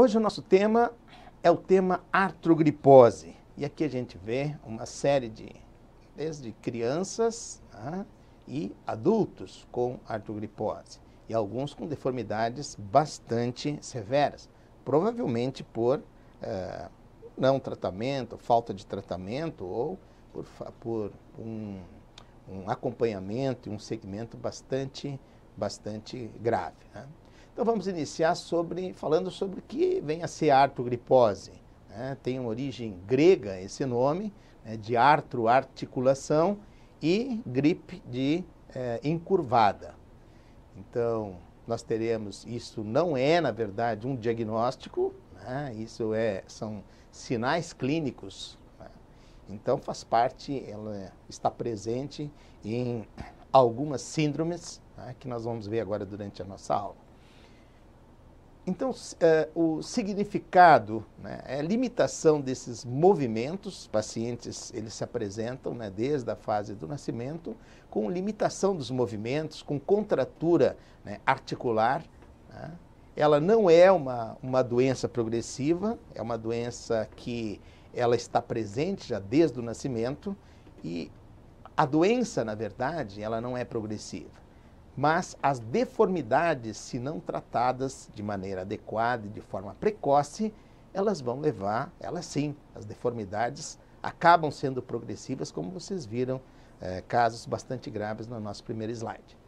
Hoje o nosso tema é o tema artrogripose. E aqui a gente vê uma série de, desde crianças ah, e adultos com artrogripose. E alguns com deformidades bastante severas, provavelmente por eh, não tratamento, falta de tratamento ou por, por um, um acompanhamento e um segmento bastante, bastante grave. Né? Então vamos iniciar sobre, falando sobre o que vem a ser artrogripose. Né? Tem uma origem grega esse nome, né? de artro, articulação, e gripe de é, encurvada. Então nós teremos, isso não é na verdade um diagnóstico, né? isso é, são sinais clínicos. Né? Então faz parte, ela está presente em algumas síndromes né, que nós vamos ver agora durante a nossa aula. Então, é, o significado, né, é a limitação desses movimentos, pacientes eles se apresentam né, desde a fase do nascimento com limitação dos movimentos, com contratura né, articular. Né. Ela não é uma, uma doença progressiva, é uma doença que ela está presente já desde o nascimento e a doença, na verdade, ela não é progressiva mas as deformidades, se não tratadas de maneira adequada e de forma precoce, elas vão levar, elas sim, as deformidades acabam sendo progressivas, como vocês viram, é, casos bastante graves no nosso primeiro slide.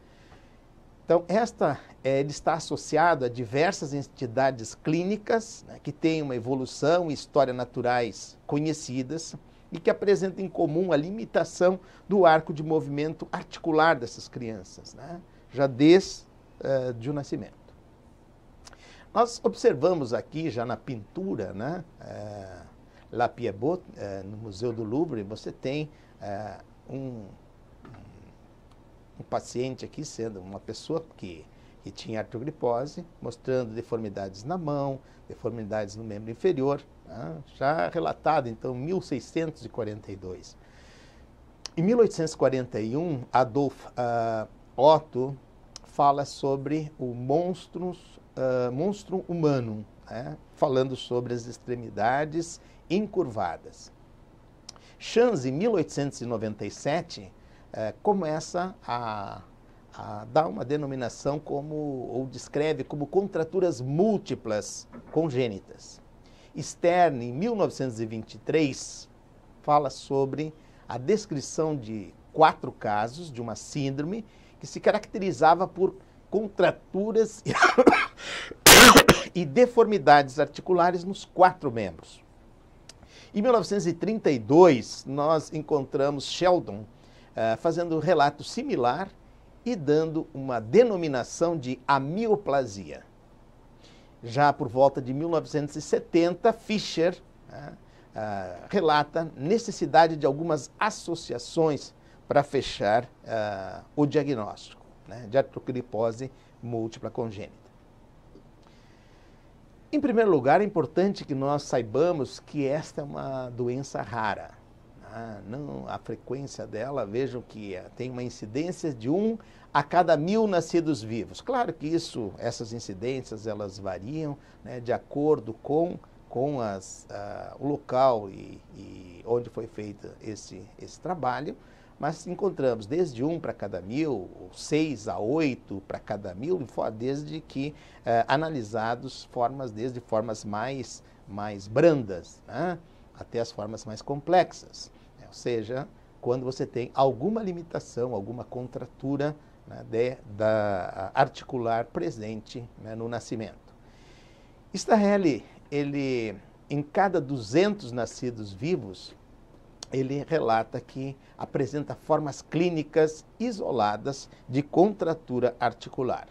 Então, esta é, ele está associado a diversas entidades clínicas né, que têm uma evolução e história naturais conhecidas e que apresentam em comum a limitação do arco de movimento articular dessas crianças. Né? já desde uh, de o nascimento. Nós observamos aqui, já na pintura, né, uh, La Piebot, uh, eh, no Museu do Louvre, você tem um, um paciente aqui sendo uma pessoa que que tinha artrogripose, mostrando deformidades na mão, deformidades no membro inferior, né? já relatado então 1642. Em 1841, Adolf uh, Otto fala sobre o monstros, uh, eh, monstro humano, né? falando sobre as extremidades encurvadas. Chance, em 1897, uh, eh, começa a, a, dar uma denominação como, ou descreve como contraturas múltiplas congênitas. Stern, em 1923, fala sobre a descrição de quatro casos de uma síndrome que se caracterizava por contraturas e deformidades articulares nos quatro membros. Em 1932, nós encontramos Sheldon uh, fazendo um relato similar e dando uma denominação de amioplasia. Já por volta de 1970, Fischer uh, uh, relata necessidade de algumas associações para fechar uh, o diagnóstico né, de artroclipose múltipla congênita. Em primeiro lugar, é importante que nós saibamos que esta é uma doença rara. Né, não, a frequência dela, vejam que eh, tem uma incidência de 1 a cada mil nascidos vivos. Claro que isso, essas incidências, elas variam né, de acordo com, com as, ah, o local e, e, onde foi feito esse, esse trabalho, mas encontramos desde um para cada mil, seis a oito para cada mil, desde que eh, analisados formas, desde formas mais, mais brandas né, até as formas mais complexas. Né, ou seja, quando você tem alguma limitação, alguma contratura né, de, da articular presente né, no nascimento. Stahelli, ele, em cada 200 nascidos vivos, ele relata que apresenta formas clínicas isoladas de contratura articular.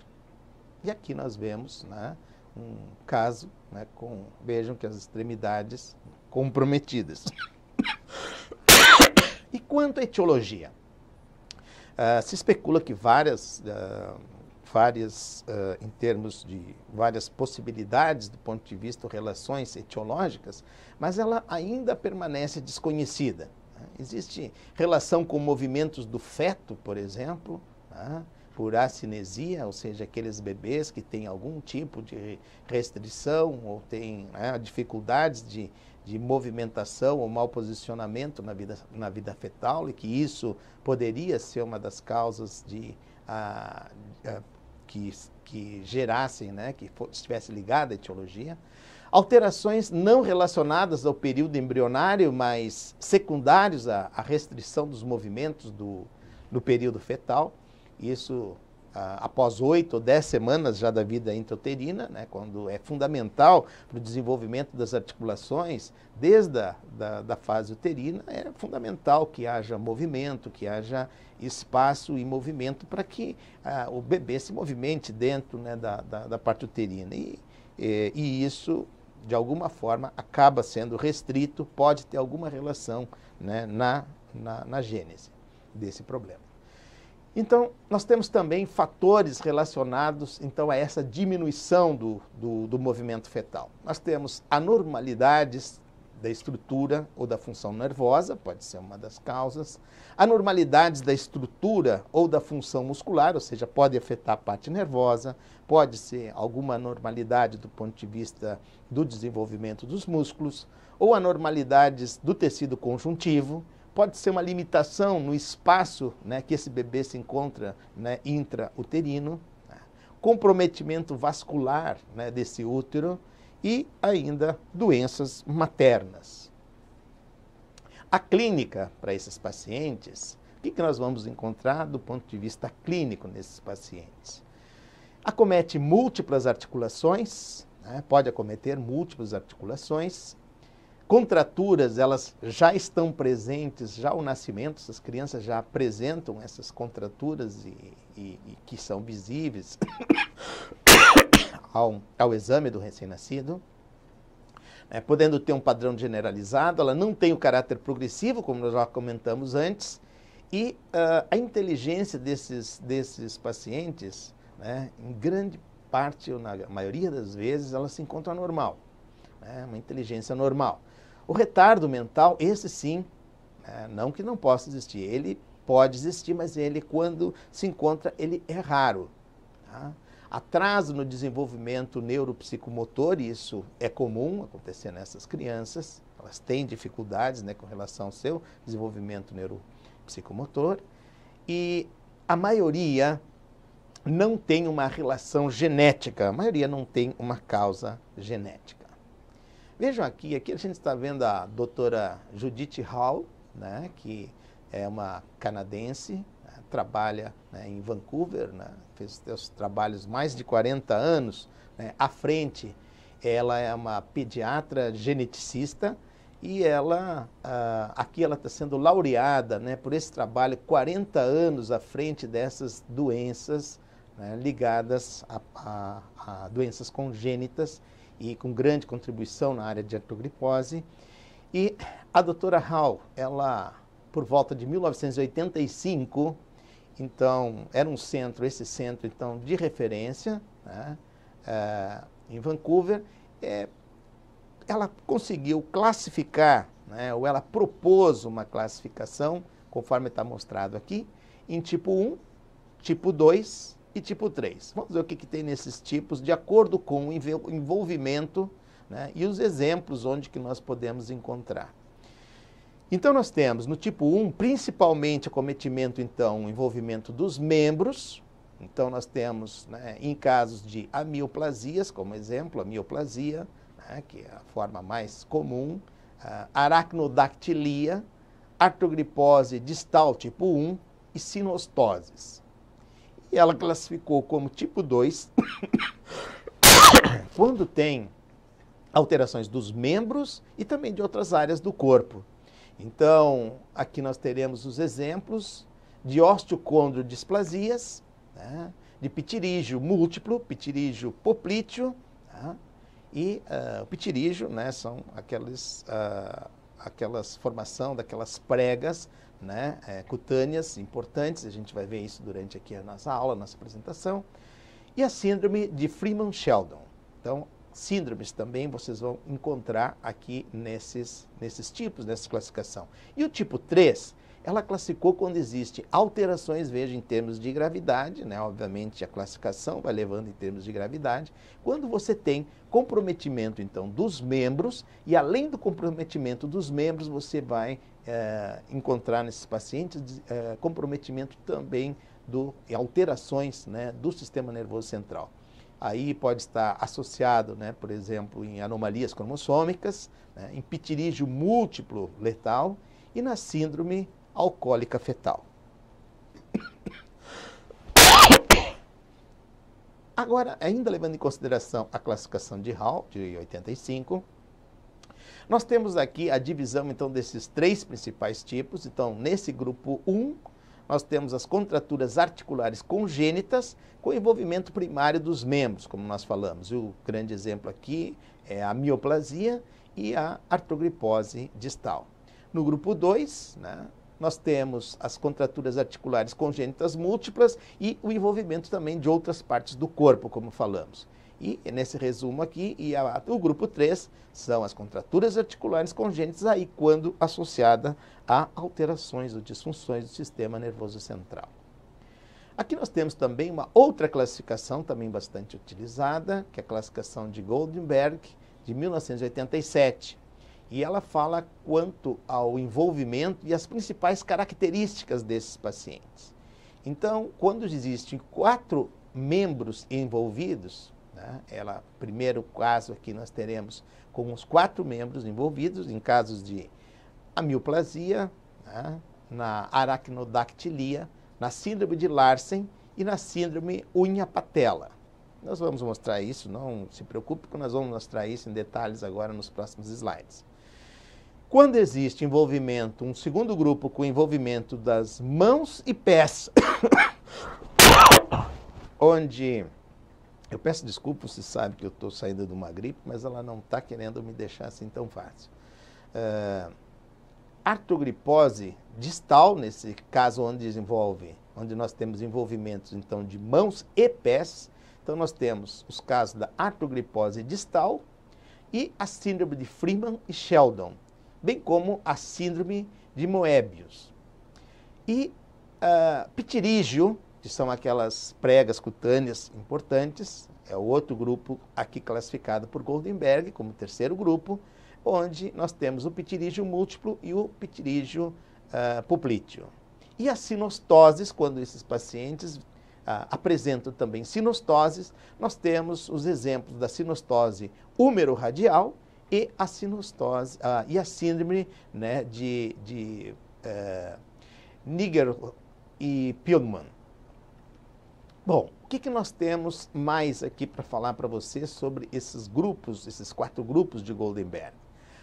E aqui nós vemos né, um caso né, com, vejam que as extremidades comprometidas. e quanto à etiologia? Uh, se especula que várias uh, várias, uh, em termos de várias possibilidades do ponto de vista de relações etiológicas, mas ela ainda permanece desconhecida. Né? Existe relação com movimentos do feto, por exemplo, né? por acinesia, ou seja, aqueles bebês que têm algum tipo de restrição ou têm né, dificuldades de, de movimentação ou mau posicionamento na vida, na vida fetal e que isso poderia ser uma das causas de ah, ah, que, que gerassem, né, que estivesse ligada à etiologia. Alterações não relacionadas ao período embrionário, mas secundários à, à restrição dos movimentos do, no período fetal. Isso após oito ou dez semanas já da vida intrauterina, né, quando é fundamental para o desenvolvimento das articulações, desde a da, da fase uterina, é fundamental que haja movimento, que haja espaço e movimento para que ah, o bebê se movimente dentro né, da, da, da, parte uterina. E, e, é, e isso, de alguma forma, acaba sendo restrito, pode ter alguma relação né, na, na, na gênese desse problema. Então, nós temos também fatores relacionados então a essa diminuição do, do, do movimento fetal. Nós temos anormalidades da estrutura ou da função nervosa, pode ser uma das causas. Anormalidades da estrutura ou da função muscular, ou seja, pode afetar a parte nervosa, pode ser alguma anormalidade do ponto de vista do desenvolvimento dos músculos, ou anormalidades do tecido conjuntivo, pode ser uma limitação no espaço né, que esse bebê se encontra né, intrauterino, né, comprometimento vascular né, desse útero e ainda doenças maternas. A clínica para esses pacientes, o que, que nós vamos encontrar do ponto de vista clínico nesses pacientes? Acomete múltiplas articulações, né, pode acometer múltiplas articulações, contraturas, elas já estão presentes, já ao nascimento, essas crianças já apresentam essas contraturas e, e, e que são visíveis ao, ao exame do recém-nascido. É, podendo ter um padrão generalizado, ela não tem o caráter progressivo, como nós já comentamos antes, e uh, a inteligência desses, desses pacientes, né, em grande parte, ou na maioria das vezes, ela se encontra normal, né, uma inteligência normal. O retardo mental, esse sim, né, não que não possa existir, ele pode existir, mas ele, quando se encontra, ele é raro. Tá? Atraso no desenvolvimento neuropsicomotor, isso é comum acontecer nessas crianças, elas têm dificuldades né, com relação ao seu desenvolvimento neuropsicomotor, e a maioria não tem uma relação genética, a maioria não tem uma causa genética. Vejam aqui, aqui a gente está vendo a doutora Judith Hall, né, que é uma canadense, né, trabalha né, em Vancouver, né, fez seus trabalhos mais de 40 anos né, à frente. Ela é uma pediatra geneticista e ela, ah, aqui ela está sendo laureada né, por esse trabalho, 40 anos à frente dessas doenças né, ligadas a, a, a doenças congênitas e com grande contribuição na área de antogripose. E a doutora Hall, ela, por volta de 1985, então, era um centro, esse centro, então, de referência, né, é, em Vancouver, é, ela conseguiu classificar, né, ou ela propôs uma classificação, conforme está mostrado aqui, em tipo 1, tipo 2, e tipo 3. Vamos ver o que, que tem nesses tipos, de acordo com o envolvimento né, e os exemplos onde que nós podemos encontrar. Então nós temos no tipo 1, principalmente acometimento, então, o envolvimento dos membros. Então nós temos, né, em casos de amioplasias, como exemplo, a mioplasia, né, que é a forma mais comum, aracnodactilia, artrogripose distal tipo 1 e sinostoses e ela classificou como tipo 2 quando tem alterações dos membros e também de outras áreas do corpo. Então, aqui nós teremos os exemplos de osteocondrodisplasias, né, de pitirígio múltiplo, pitirígio poplíteo, né, e uh, pitirígio né, são aquelas, uh, ah, aquelas formação daquelas pregas né, é, cutâneas importantes, a gente vai ver isso durante aqui a nossa aula, nossa apresentação, e a síndrome de Freeman-Sheldon. Então, síndromes também vocês vão encontrar aqui nesses, nesses tipos, nessa classificação. E o tipo 3 ela classificou quando existe alterações, veja, em termos de gravidade, né? obviamente a classificação vai levando em termos de gravidade, quando você tem comprometimento, então, dos membros, e além do comprometimento dos membros, você vai é, encontrar nesses pacientes é, comprometimento também do, alterações né, do sistema nervoso central aí pode estar associado, né, por exemplo, em anomalias cromossômicas, né, em pitirígio múltiplo letal e na síndrome alcoólica fetal. Agora, ainda levando em consideração a classificação de Hall, de 85, nós temos aqui a divisão, então, desses três principais tipos. Então, nesse grupo 1, nós temos as contraturas articulares congênitas com envolvimento primário dos membros, como nós falamos. E o grande exemplo aqui é a mioplasia e a artrogripose distal. No grupo 2, né, nós temos as contraturas articulares congênitas múltiplas e o envolvimento também de outras partes do corpo, como falamos. E nesse resumo aqui, e a, o grupo 3 são as contraturas articulares congênitas, aí quando associada a alterações ou disfunções do sistema nervoso central. Aqui nós temos também uma outra classificação, também bastante utilizada, que é a classificação de Goldenberg, de 1987 e ela fala quanto ao envolvimento e as principais características desses pacientes. Então, quando existem quatro membros envolvidos, né, ela, primeiro caso aqui nós teremos com os quatro membros envolvidos em casos de amioplasia, né, na aracnodactilia, na síndrome de Larsen e na síndrome unha-patela. Nós vamos mostrar isso, não se preocupe, que nós vamos mostrar isso em detalhes agora nos próximos slides. Quando existe envolvimento, um segundo grupo com envolvimento das mãos e pés, onde eu peço desculpa, se sabe que eu estou saindo de uma gripe, mas ela não está querendo me deixar assim tão fácil. Uh, artrogripose distal, nesse caso onde desenvolve, onde nós temos envolvimentos então de mãos e pés. Então nós temos os casos da artrogripose distal e a síndrome de Freeman e Sheldon bem como a síndrome de Moebius. E uh, pitirígio, que são aquelas pregas cutâneas importantes, é outro grupo aqui classificado por Goldenberg como terceiro grupo, onde nós temos o pitirígio múltiplo e o pitirígio uh, E as sinostoses, quando esses pacientes uh, apresentam também sinostoses, nós temos os exemplos da sinostose húmero-radial, e a sinostose, uh, e a síndrome né, de, de uh, Niger e Pillman. Bom, o que, que nós temos mais aqui para falar para você sobre esses grupos, esses quatro grupos de Goldenberg?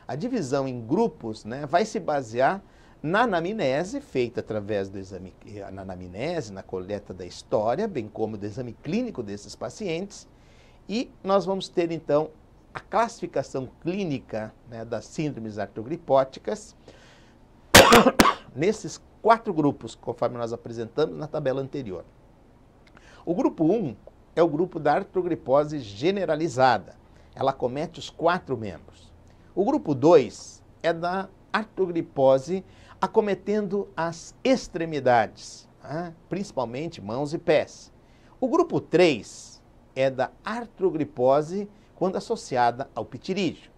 A divisão em grupos né, vai se basear na anamnese, feita através do exame, na anamnese, na coleta da história, bem como do exame clínico desses pacientes, e nós vamos ter então a classificação clínica né, das síndromes artrogripóticas nesses quatro grupos, conforme nós apresentamos na tabela anterior. O grupo 1 é o grupo da artrogripose generalizada. Ela comete os quatro membros. O grupo 2 é da artrogripose acometendo as extremidades, né, principalmente mãos e pés. O grupo 3 é da artrogripose quando associada ao pitirígio.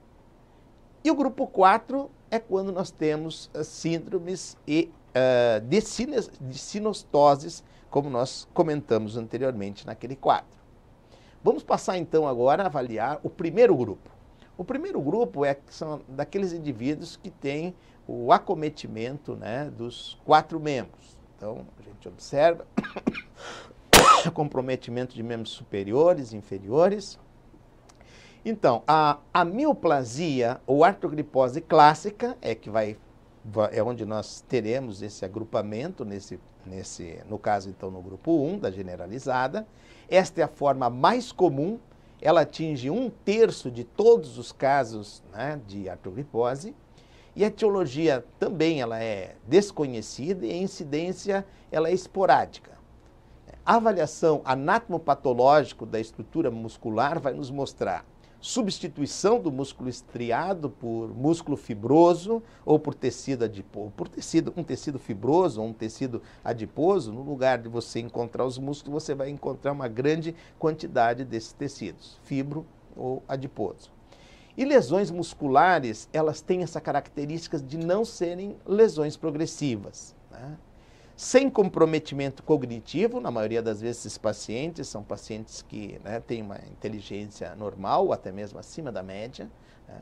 E o grupo 4 é quando nós temos eh, síndromes e uh, de, de sinostoses, como nós comentamos anteriormente naquele quadro. Vamos passar então agora a avaliar o primeiro grupo. O primeiro grupo é são daqueles indivíduos que têm o acometimento né, dos quatro membros. Então, a gente observa comprometimento de membros superiores, inferiores, então, a, a mioplasia ou artrogripose clássica é que vai é onde nós teremos esse agrupamento nesse nesse no caso então no grupo 1 da generalizada. Esta é a forma mais comum, ela atinge um terço de todos os casos né, de artrogripose. E a etiologia também ela é desconhecida e a incidência ela é esporádica. A avaliação anatomopatológica da estrutura muscular vai nos mostrar substituição do músculo estriado por músculo fibroso ou por tecido adiposo, por tecido, um tecido fibroso ou um tecido adiposo, no lugar de você encontrar os músculos, você vai encontrar uma grande quantidade desses tecidos, fibro ou adiposo. E lesões musculares, elas têm essa característica de não serem lesões progressivas. Né? sem comprometimento cognitivo, na maioria das vezes esses pacientes são pacientes que né, têm uma inteligência normal, até mesmo acima da média. Né?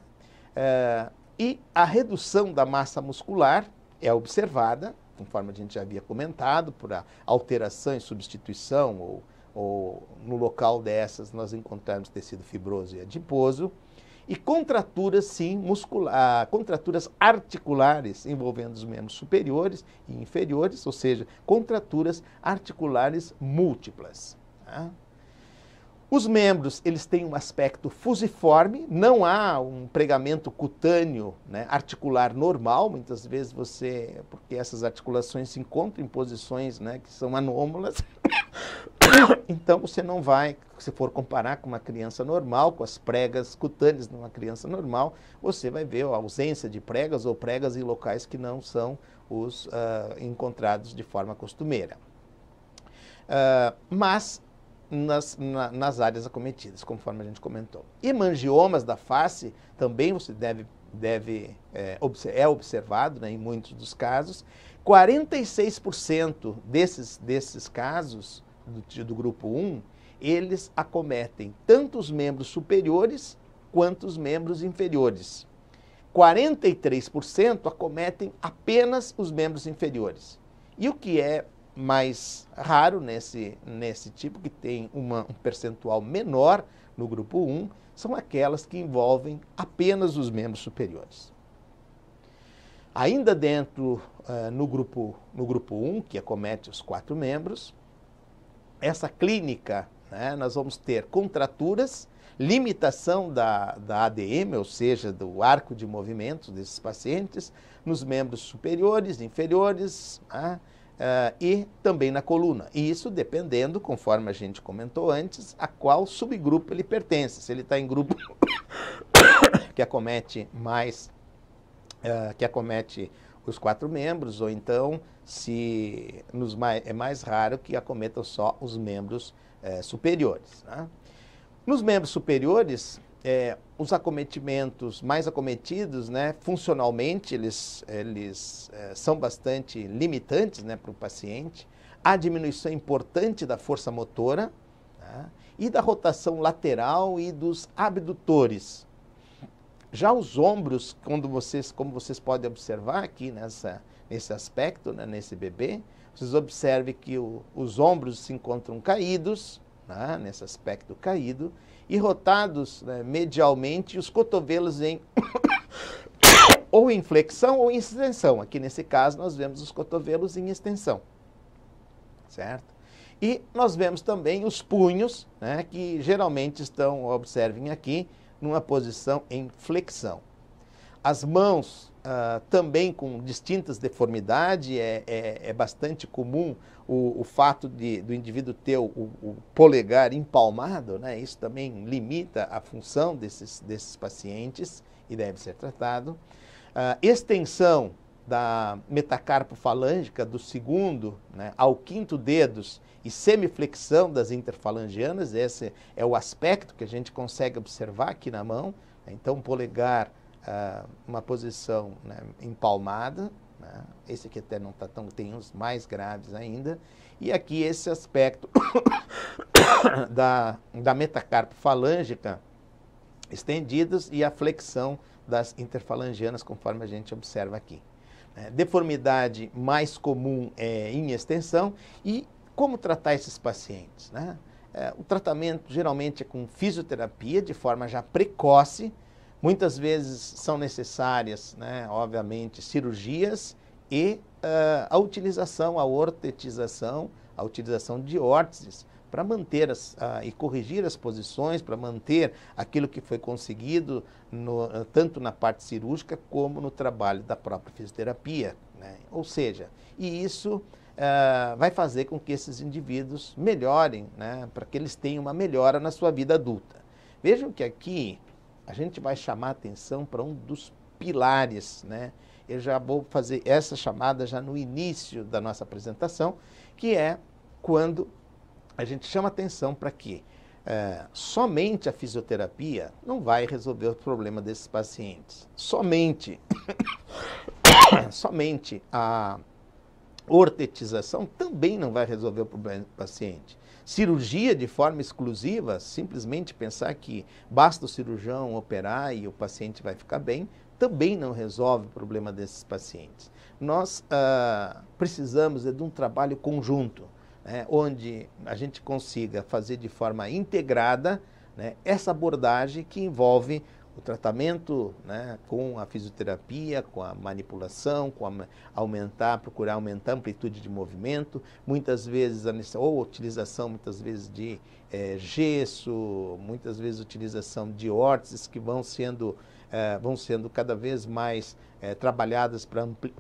É, e a redução da massa muscular é observada, conforme a gente já havia comentado, por alteração e substituição, ou, ou no local dessas nós encontramos tecido fibroso e adiposo e contraturas, sim, muscular, ah, contraturas articulares envolvendo os membros superiores e inferiores, ou seja, contraturas articulares múltiplas. Tá? Os membros, eles têm um aspecto fusiforme, não há um pregamento cutâneo né, articular normal, muitas vezes você, porque essas articulações se encontram em posições né, que são anômalas, Então você não vai, se for comparar com uma criança normal, com as pregas cutâneas de uma criança normal, você vai ver a ausência de pregas ou pregas em locais que não são os uh, encontrados de forma costumeira. Uh, mas nas, na, nas áreas acometidas, conforme a gente comentou. Hemangiomas da face também você deve, deve é, é observado né, em muitos dos casos. 46% desses, desses casos do, do grupo 1, eles acometem tanto os membros superiores quanto os membros inferiores. 43% acometem apenas os membros inferiores. E o que é mais raro nesse, nesse tipo, que tem uma, um percentual menor no grupo 1, são aquelas que envolvem apenas os membros superiores. Ainda dentro, uh, no, grupo, no grupo 1, que acomete os quatro membros, essa clínica, né, nós vamos ter contraturas, limitação da, da ADM, ou seja, do arco de movimento desses pacientes, nos membros superiores, inferiores né, uh, e também na coluna. E isso dependendo, conforme a gente comentou antes, a qual subgrupo ele pertence. Se ele está em grupo que acomete mais, uh, que acomete os quatro membros, ou então, se nos mais, é mais raro que acometam só os membros é, superiores. Né? Nos membros superiores, é, os acometimentos mais acometidos, né, funcionalmente, eles, eles é, são bastante limitantes né, para o paciente. Há diminuição importante da força motora né, e da rotação lateral e dos abdutores. Já os ombros, quando vocês, como vocês podem observar aqui nessa, nesse aspecto, né, nesse bebê, vocês observem que o, os ombros se encontram caídos, né, nesse aspecto caído, e rotados né, medialmente os cotovelos em ou em flexão ou em extensão. Aqui nesse caso nós vemos os cotovelos em extensão, certo? E nós vemos também os punhos, né, que geralmente estão, observem aqui, numa posição em flexão. As mãos ah, também com distintas deformidades, é, é, é bastante comum o, o fato de, do indivíduo ter o, o, polegar empalmado, né? isso também limita a função desses, desses pacientes e deve ser tratado. Ah, extensão da falângica do segundo né, ao quinto dedos e semiflexão das interfalangianas, esse é o aspecto que a gente consegue observar aqui na mão. Né, então, polegar, uh, uma posição né, empalmada, né? esse aqui até não está tão, tem uns mais graves ainda, e aqui esse aspecto da, da falângica estendidos e a flexão das interfalangianas, conforme a gente observa aqui. É, deformidade mais comum é em extensão e como tratar esses pacientes. Né? É, o tratamento geralmente é com fisioterapia de forma já precoce, muitas vezes são necessárias, né, obviamente, cirurgias e uh, a utilização, a ortetização, a utilização de órteses para manter as, uh, e corrigir as posições, para manter aquilo que foi conseguido no, uh, tanto na parte cirúrgica como no trabalho da própria fisioterapia. Né? Ou seja, e isso uh, vai fazer com que esses indivíduos melhorem, né? para que eles tenham uma melhora na sua vida adulta. Vejam que aqui a gente vai chamar atenção para um dos pilares, né? Eu já vou fazer essa chamada já no início da nossa apresentação, que é quando a gente chama atenção para que é, somente a fisioterapia não vai resolver o problema desses pacientes. Somente, somente a ortetização também não vai resolver o problema do paciente. Cirurgia de forma exclusiva, simplesmente pensar que basta o cirurgião operar e o paciente vai ficar bem, também não resolve o problema desses pacientes. Nós ah, precisamos é de um trabalho conjunto né, onde a gente consiga fazer de forma integrada né, essa abordagem que envolve o tratamento né, com a fisioterapia, com a manipulação, com a aumentar, procurar aumentar a amplitude de movimento, muitas vezes ou utilização muitas vezes de é, gesso, muitas vezes utilização de órteses que vão sendo, é, vão sendo cada vez mais é, trabalhadas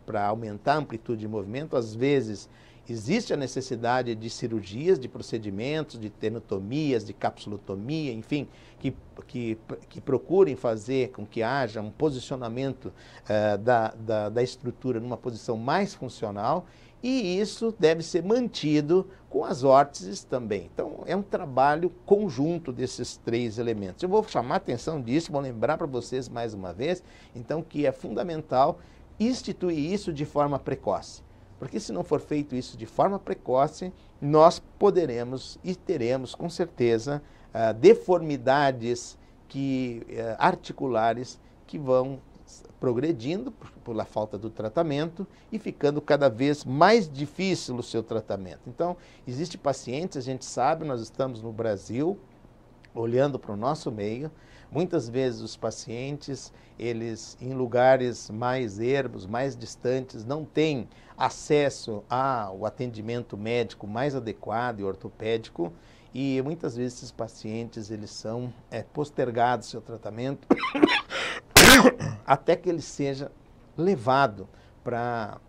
para aumentar a amplitude de movimento, às vezes Existe a necessidade de cirurgias, de procedimentos, de tenotomias, de capsulotomia, enfim, que, que, que procurem fazer com que haja um posicionamento uh, da, da, da estrutura numa posição mais funcional e isso deve ser mantido com as órteses também. Então, é um trabalho conjunto desses três elementos. Eu vou chamar a atenção disso, vou lembrar para vocês mais uma vez, então, que é fundamental instituir isso de forma precoce. Porque se não for feito isso de forma precoce, nós poderemos e teremos com certeza ah, deformidades que, eh, articulares que vão progredindo por, pela falta do tratamento e ficando cada vez mais difícil o seu tratamento. Então, existe pacientes, a gente sabe, nós estamos no Brasil, olhando para o nosso meio, muitas vezes os pacientes, eles em lugares mais ermos, mais distantes, não têm acesso ao atendimento médico mais adequado e ortopédico e muitas vezes esses pacientes eles são é, postergados seu tratamento até que ele seja levado para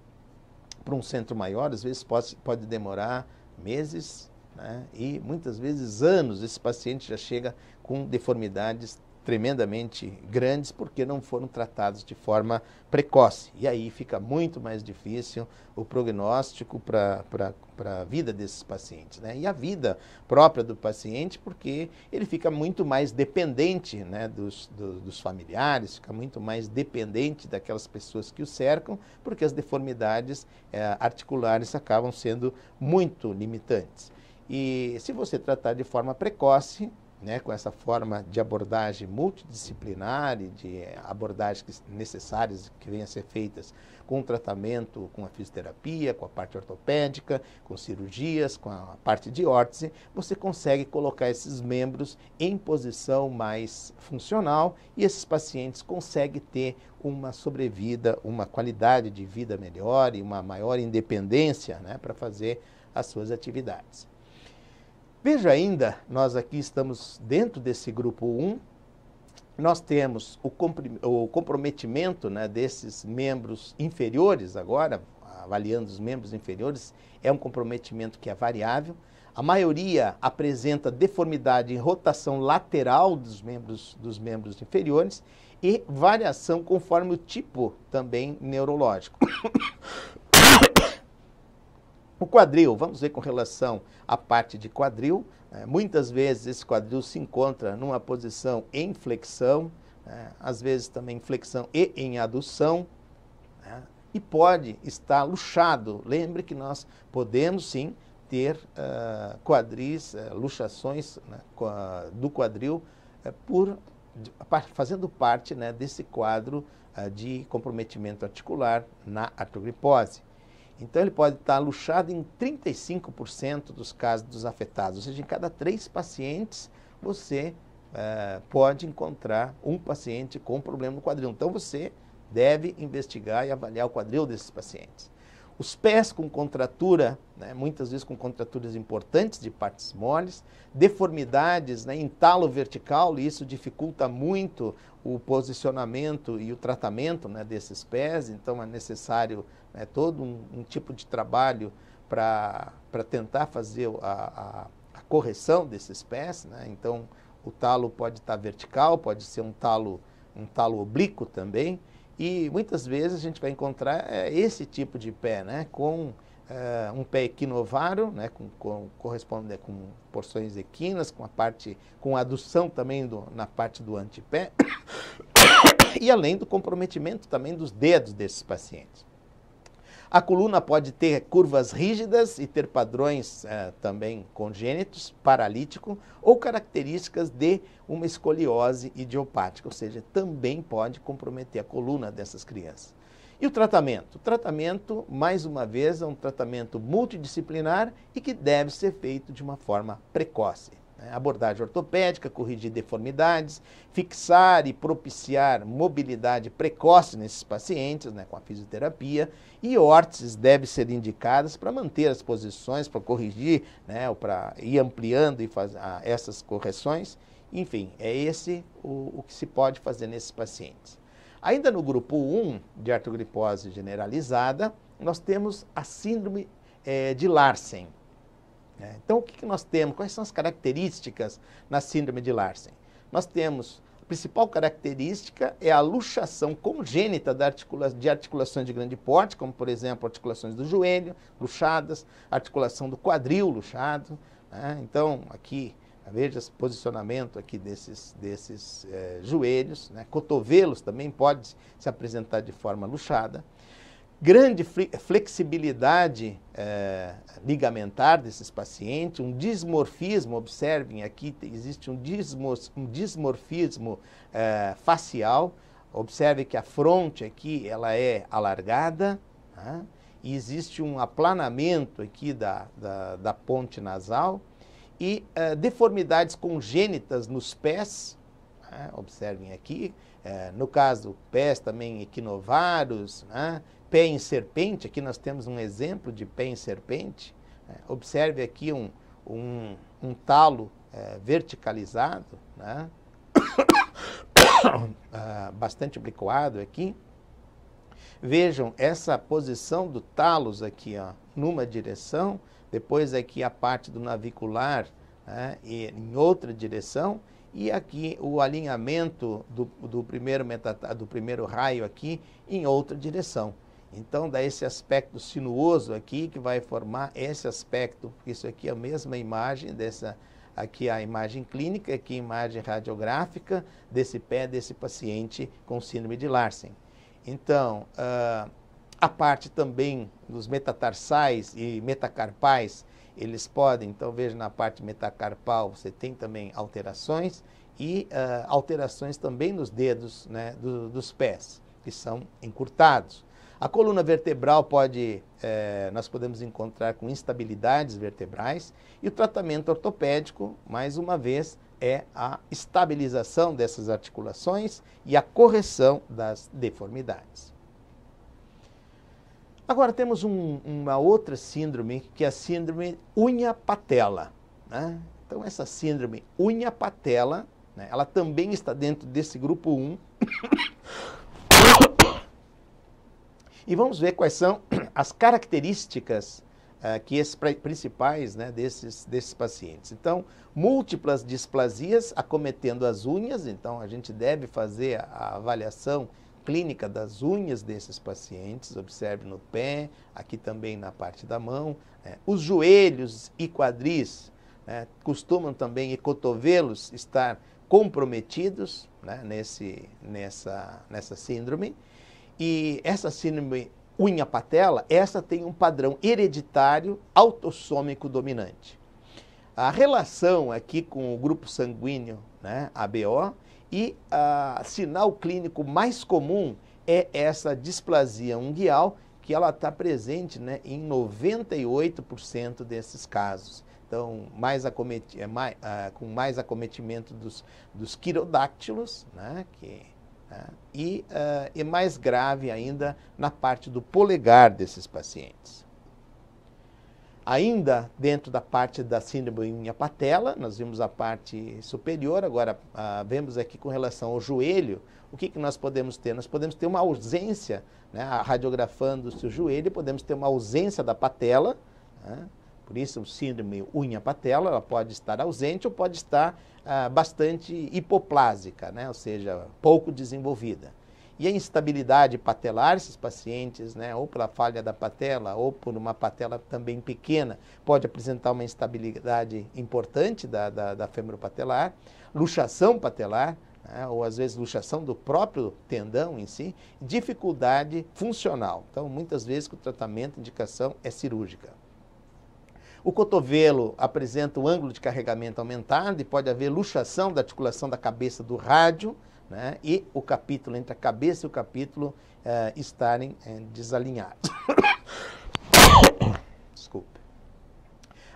para um centro maior às vezes pode, pode demorar meses né? e muitas vezes anos esse paciente já chega com deformidades tremendamente grandes porque não foram tratados de forma precoce. E aí fica muito mais difícil o prognóstico para a vida desses pacientes. Né? E a vida própria do paciente, porque ele fica muito mais dependente né, dos, do, dos familiares, fica muito mais dependente daquelas pessoas que o cercam, porque as deformidades é, articulares acabam sendo muito limitantes. E se você tratar de forma precoce, né, com essa forma de abordagem multidisciplinar e de eh, abordagens necessárias que venham a ser feitas com o tratamento, com a fisioterapia, com a parte ortopédica, com cirurgias, com a parte de órtese, você consegue colocar esses membros em posição mais funcional e esses pacientes conseguem ter uma sobrevida, uma qualidade de vida melhor e uma maior independência né, para fazer as suas atividades. Veja ainda, nós aqui estamos dentro desse grupo 1, nós temos o, comprometimento né, desses membros inferiores agora, avaliando os membros inferiores, é um comprometimento que é variável. A maioria apresenta deformidade em rotação lateral dos membros, dos membros inferiores e variação conforme o tipo também neurológico. O quadril, vamos ver com relação à parte de quadril. É, muitas vezes esse quadril se encontra numa posição em flexão, é, às vezes também em flexão e em adução, né? e pode estar luxado. Lembre que nós podemos sim ter uh, quadris, uh, luxações né, do quadril uh, por fazendo parte né, desse quadro ah, de comprometimento articular na artrogripose. Então, ele pode estar luxado em 35% dos casos dos afetados, ou seja, em cada três pacientes você é, pode encontrar um paciente com problema no quadril. Então, você deve investigar e avaliar o quadril desses pacientes. Os pés com contratura, né, muitas vezes com contraturas importantes de partes moles, deformidades né, em talo vertical, e isso dificulta muito o posicionamento e o tratamento né, desses pés, então é necessário né, todo um, um, tipo de trabalho para tentar fazer a, a, a, correção desses pés, Né? Então, o talo pode estar tá vertical, pode ser um talo, um talo oblíquo também. E muitas vezes a gente vai encontrar é, esse tipo de pé, né? com é, um pé equinovário, né? com, com, corresponde né, com porções equinas, com a parte, com adução também do, na parte do antepé, e além do comprometimento também dos dedos desses pacientes. A coluna pode ter curvas rígidas e ter padrões eh, também congênitos, paralítico, ou características de uma escoliose idiopática, ou seja, também pode comprometer a coluna dessas crianças. E o tratamento? O tratamento, mais uma vez, é um tratamento multidisciplinar e que deve ser feito de uma forma precoce. Né? Abordagem ortopédica, corrigir deformidades, fixar e propiciar mobilidade precoce nesses pacientes, né, com a fisioterapia, e órteses devem ser indicadas para manter as posições, para corrigir, né, ou para ir ampliando e fazer essas correções. Enfim, é esse o, o que se pode fazer nesses pacientes. Ainda no grupo 1 de artrogripose generalizada, nós temos a síndrome é, de Larsen. É, então, o que, que nós temos? Quais são as características na síndrome de Larsen? Nós temos, a principal característica é a luxação congênita articula de articulações de grande porte, como, por exemplo, articulações do joelho luxadas, articulação do quadril luxado. Né? Então, aqui, veja esse posicionamento aqui desses, desses é, joelhos, né? cotovelos também pode se apresentar de forma luxada grande flexibilidade eh, ligamentar desses pacientes, um dismorfismo, observem aqui, existe um, dismor, um dismorfismo eh, facial, observe que a fronte aqui ela é alargada, né? e existe um aplanamento aqui da, da, da ponte nasal, e eh, deformidades congênitas nos pés, né? observem aqui, no caso pés também equinovários, né? pé em serpente, aqui nós temos um exemplo de pé em serpente. Né? Observe aqui um, um, um talo é, verticalizado, né? ah, bastante obliquado aqui. Vejam essa posição do talos aqui, ó, numa direção, depois aqui a parte do navicular né, em outra direção, e aqui o alinhamento do, do, primeiro metata, do primeiro raio aqui em outra direção. Então dá esse aspecto sinuoso aqui que vai formar esse aspecto, isso aqui é a mesma imagem dessa aqui é a imagem clínica, aqui é a imagem radiográfica desse pé desse paciente com síndrome de Larsen. Então, uh, a parte também dos metatarsais e metacarpais, eles podem, então veja na parte metacarpal, você tem também alterações e uh, alterações também nos dedos né, do, dos pés, que são encurtados. A coluna vertebral pode, é, nós podemos encontrar com instabilidades vertebrais e o tratamento ortopédico, mais uma vez, é a estabilização dessas articulações e a correção das deformidades. Agora temos um, uma outra síndrome, que é a síndrome unha-patela. Né? Então essa síndrome unha-patela, né, ela também está dentro desse grupo 1, e vamos ver quais são as características uh, que esses, principais né, desses, desses pacientes. Então, múltiplas displasias acometendo as unhas, então a gente deve fazer a avaliação clínica das unhas desses pacientes, observe no pé, aqui também na parte da mão, né? os joelhos e quadris né? costumam também e cotovelos estar comprometidos né? Nesse, nessa, nessa síndrome. E essa síndrome unha-patela, essa tem um padrão hereditário autossômico dominante. A relação aqui com o grupo sanguíneo, né, ABO, e o sinal clínico mais comum é essa displasia unguial, que ela está presente né, em 98% desses casos. Então, mais acometi é mais, ah, com mais acometimento dos, dos quirodáctilos, né, que e é mais grave ainda na parte do polegar desses pacientes. Ainda dentro da parte da síndrome em patela, nós vimos a parte superior, agora ah, vemos aqui com relação ao joelho, o que, que nós podemos ter? Nós podemos ter uma ausência, né, radiografando-se o joelho, podemos ter uma ausência da patela, né, por isso, o síndrome unha-patela, ela pode estar ausente ou pode estar ah, bastante hipoplásica, né? ou seja, pouco desenvolvida. E a instabilidade patelar, esses pacientes, né, ou pela falha da patela, ou por uma patela também pequena, pode apresentar uma instabilidade importante da, da, da patelar, luxação patelar, né, ou às vezes luxação do próprio tendão em si, dificuldade funcional. Então, muitas vezes o tratamento, a indicação é cirúrgica. O cotovelo apresenta o ângulo de carregamento aumentado e pode haver luxação da articulação da cabeça do rádio, né? e o capítulo entre a cabeça e o capítulo eh, estarem eh, desalinhados. Desculpe.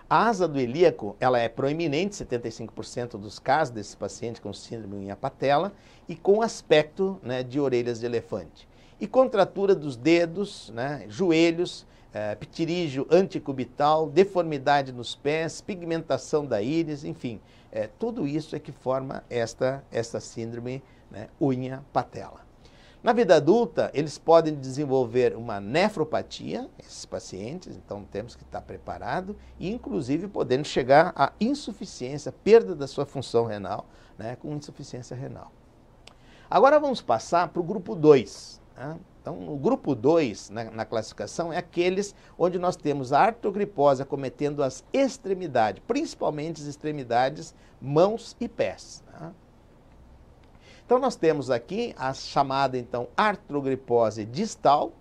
A asa do ilíaco ela é proeminente, 75% dos casos desse paciente com síndrome em apatela, e com aspecto né, de orelhas de elefante. E contratura dos dedos, né, joelhos, é, ptirígio anticubital, deformidade nos pés, pigmentação da íris, enfim, é, tudo isso é que forma esta, esta síndrome né, unha-patela. Na vida adulta, eles podem desenvolver uma nefropatia, esses pacientes, então temos que estar preparado, e inclusive podendo chegar à insuficiência, perda da sua função renal, né, com insuficiência renal. Agora vamos passar para o grupo 2. Né? Então, o grupo 2 na, né, na, classificação é aqueles onde nós temos a artrogripose cometendo as extremidades, principalmente as extremidades mãos e pés. Né? Então, nós temos aqui a chamada, então, artrogripose distal.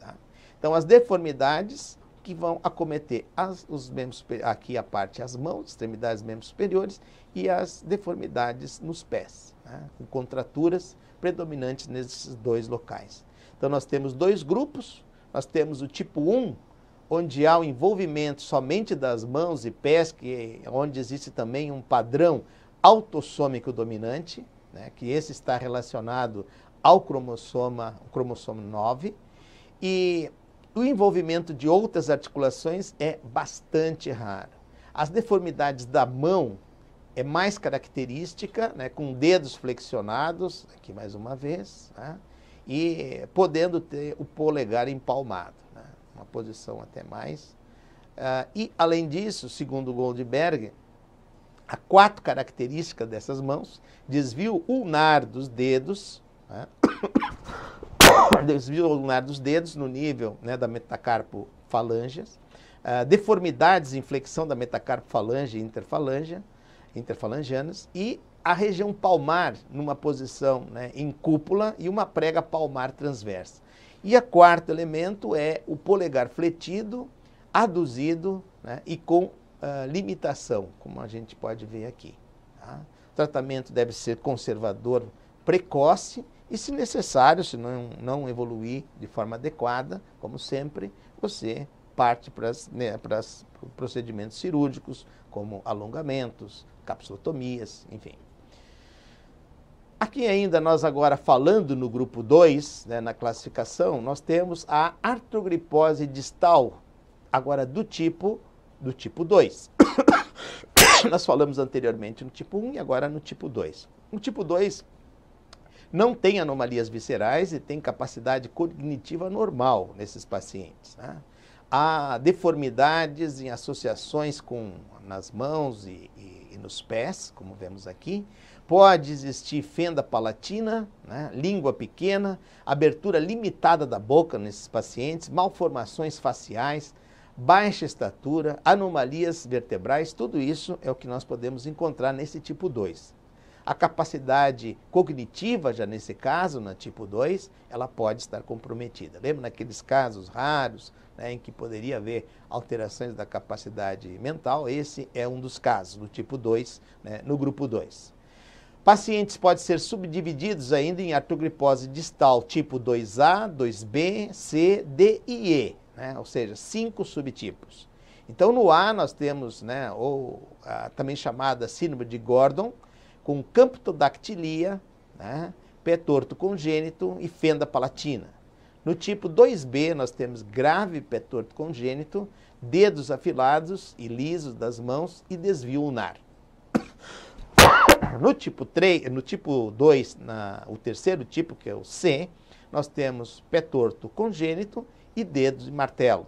Tá? Então, as deformidades que vão acometer as, os membros, aqui a parte as mãos, extremidades membros superiores e as deformidades nos pés, né? com contraturas predominantes nesses dois locais. Então nós temos dois grupos, nós temos o tipo 1, onde há o envolvimento somente das mãos e pés, que, é onde existe também um padrão autossômico dominante, né, que esse está relacionado ao cromossoma, cromossomo 9, e o envolvimento de outras articulações é bastante raro. As deformidades da mão é mais característica, né, com dedos flexionados, aqui mais uma vez, né, e podendo ter o polegar empalmado, né? uma posição até mais. Uh, e, além disso, segundo Goldberg, há quatro características dessas mãos: desvio ulnar dos dedos, né? desvio ulnar dos dedos no nível né, da metacarpo falanges, uh, ah, deformidades, flexão da metacarpo falange e interfalange, interfalangianas, e a região palmar numa posição né, em cúpula e uma prega palmar transversa. E a quarto elemento é o polegar fletido, aduzido né, e com uh, limitação, como a gente pode ver aqui. Tá? O tratamento deve ser conservador precoce e, se necessário, se não, não evoluir de forma adequada, como sempre, você parte para, né, para procedimentos cirúrgicos, como alongamentos, capsulotomias, enfim. Aqui ainda, nós agora falando no grupo 2, né, na classificação, nós temos a artrogripose distal, agora do tipo, do tipo 2. nós falamos anteriormente no tipo 1 e agora no tipo 2. O tipo 2 não tem anomalias viscerais e tem capacidade cognitiva normal nesses pacientes. Né? Há deformidades em associações com nas mãos e, e, e nos pés, como vemos aqui, Pode existir fenda palatina, né, língua pequena, abertura limitada da boca nesses pacientes, malformações faciais, baixa estatura, anomalias vertebrais, tudo isso é o que nós podemos encontrar nesse tipo 2. A capacidade cognitiva, já nesse caso, na tipo 2, ela pode estar comprometida. Lembra naqueles casos raros né, em que poderia haver alterações da capacidade mental? Esse é um dos casos, do tipo 2, né, no grupo 2. Pacientes podem ser subdivididos ainda em artrogripose distal tipo 2A, 2B, C, D e E, né? ou seja, cinco subtipos. Então, no A, nós temos, né, ou a, também chamada síndrome de Gordon, com camptodactilia, né, pé torto congênito e fenda palatina. No tipo 2B, nós temos grave pé torto congênito, dedos afilados e lisos das mãos e desvio ulnar. No tipo 3, no tipo 2, na, o terceiro tipo, que é o C, nós temos pé torto congênito e dedos de martelo.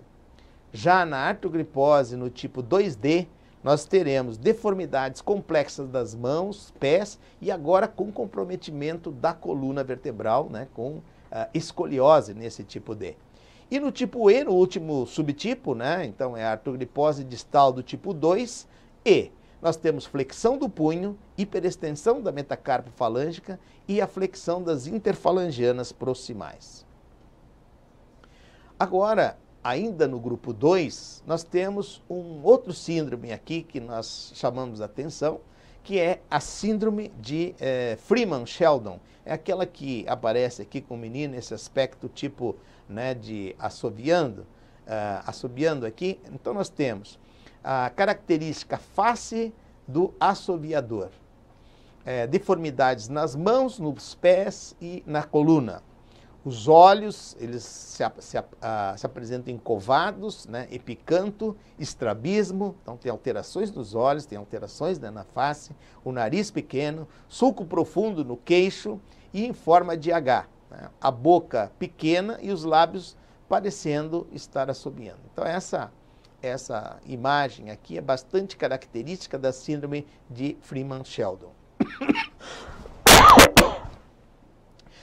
Já na artrogripose, no tipo 2D, nós teremos deformidades complexas das mãos, pés e agora com comprometimento da coluna vertebral, né, com ah, escoliose nesse tipo D. E no tipo E, no último subtipo, né, então é a artrogripose distal do tipo 2 e nós temos flexão do punho, hiperextensão da falângica e a flexão das interfalangianas proximais. Agora, ainda no grupo 2, nós temos um outro síndrome aqui que nós chamamos a atenção, que é a síndrome de eh, Freeman-Sheldon. É aquela que aparece aqui com o menino, esse aspecto tipo né, de assoviando, uh, ah, assobiando aqui. Então nós temos a característica face do assobiador. É, deformidades nas mãos, nos pés e na coluna. Os olhos, eles se, se, ah, se apresentam encovados, né, epicanto, estrabismo, então tem alterações nos olhos, tem alterações né, na face, o nariz pequeno, sulco profundo no queixo e em forma de H. Né, a boca pequena e os lábios parecendo estar assobiando. Então essa essa imagem aqui é bastante característica da síndrome de Freeman-Sheldon.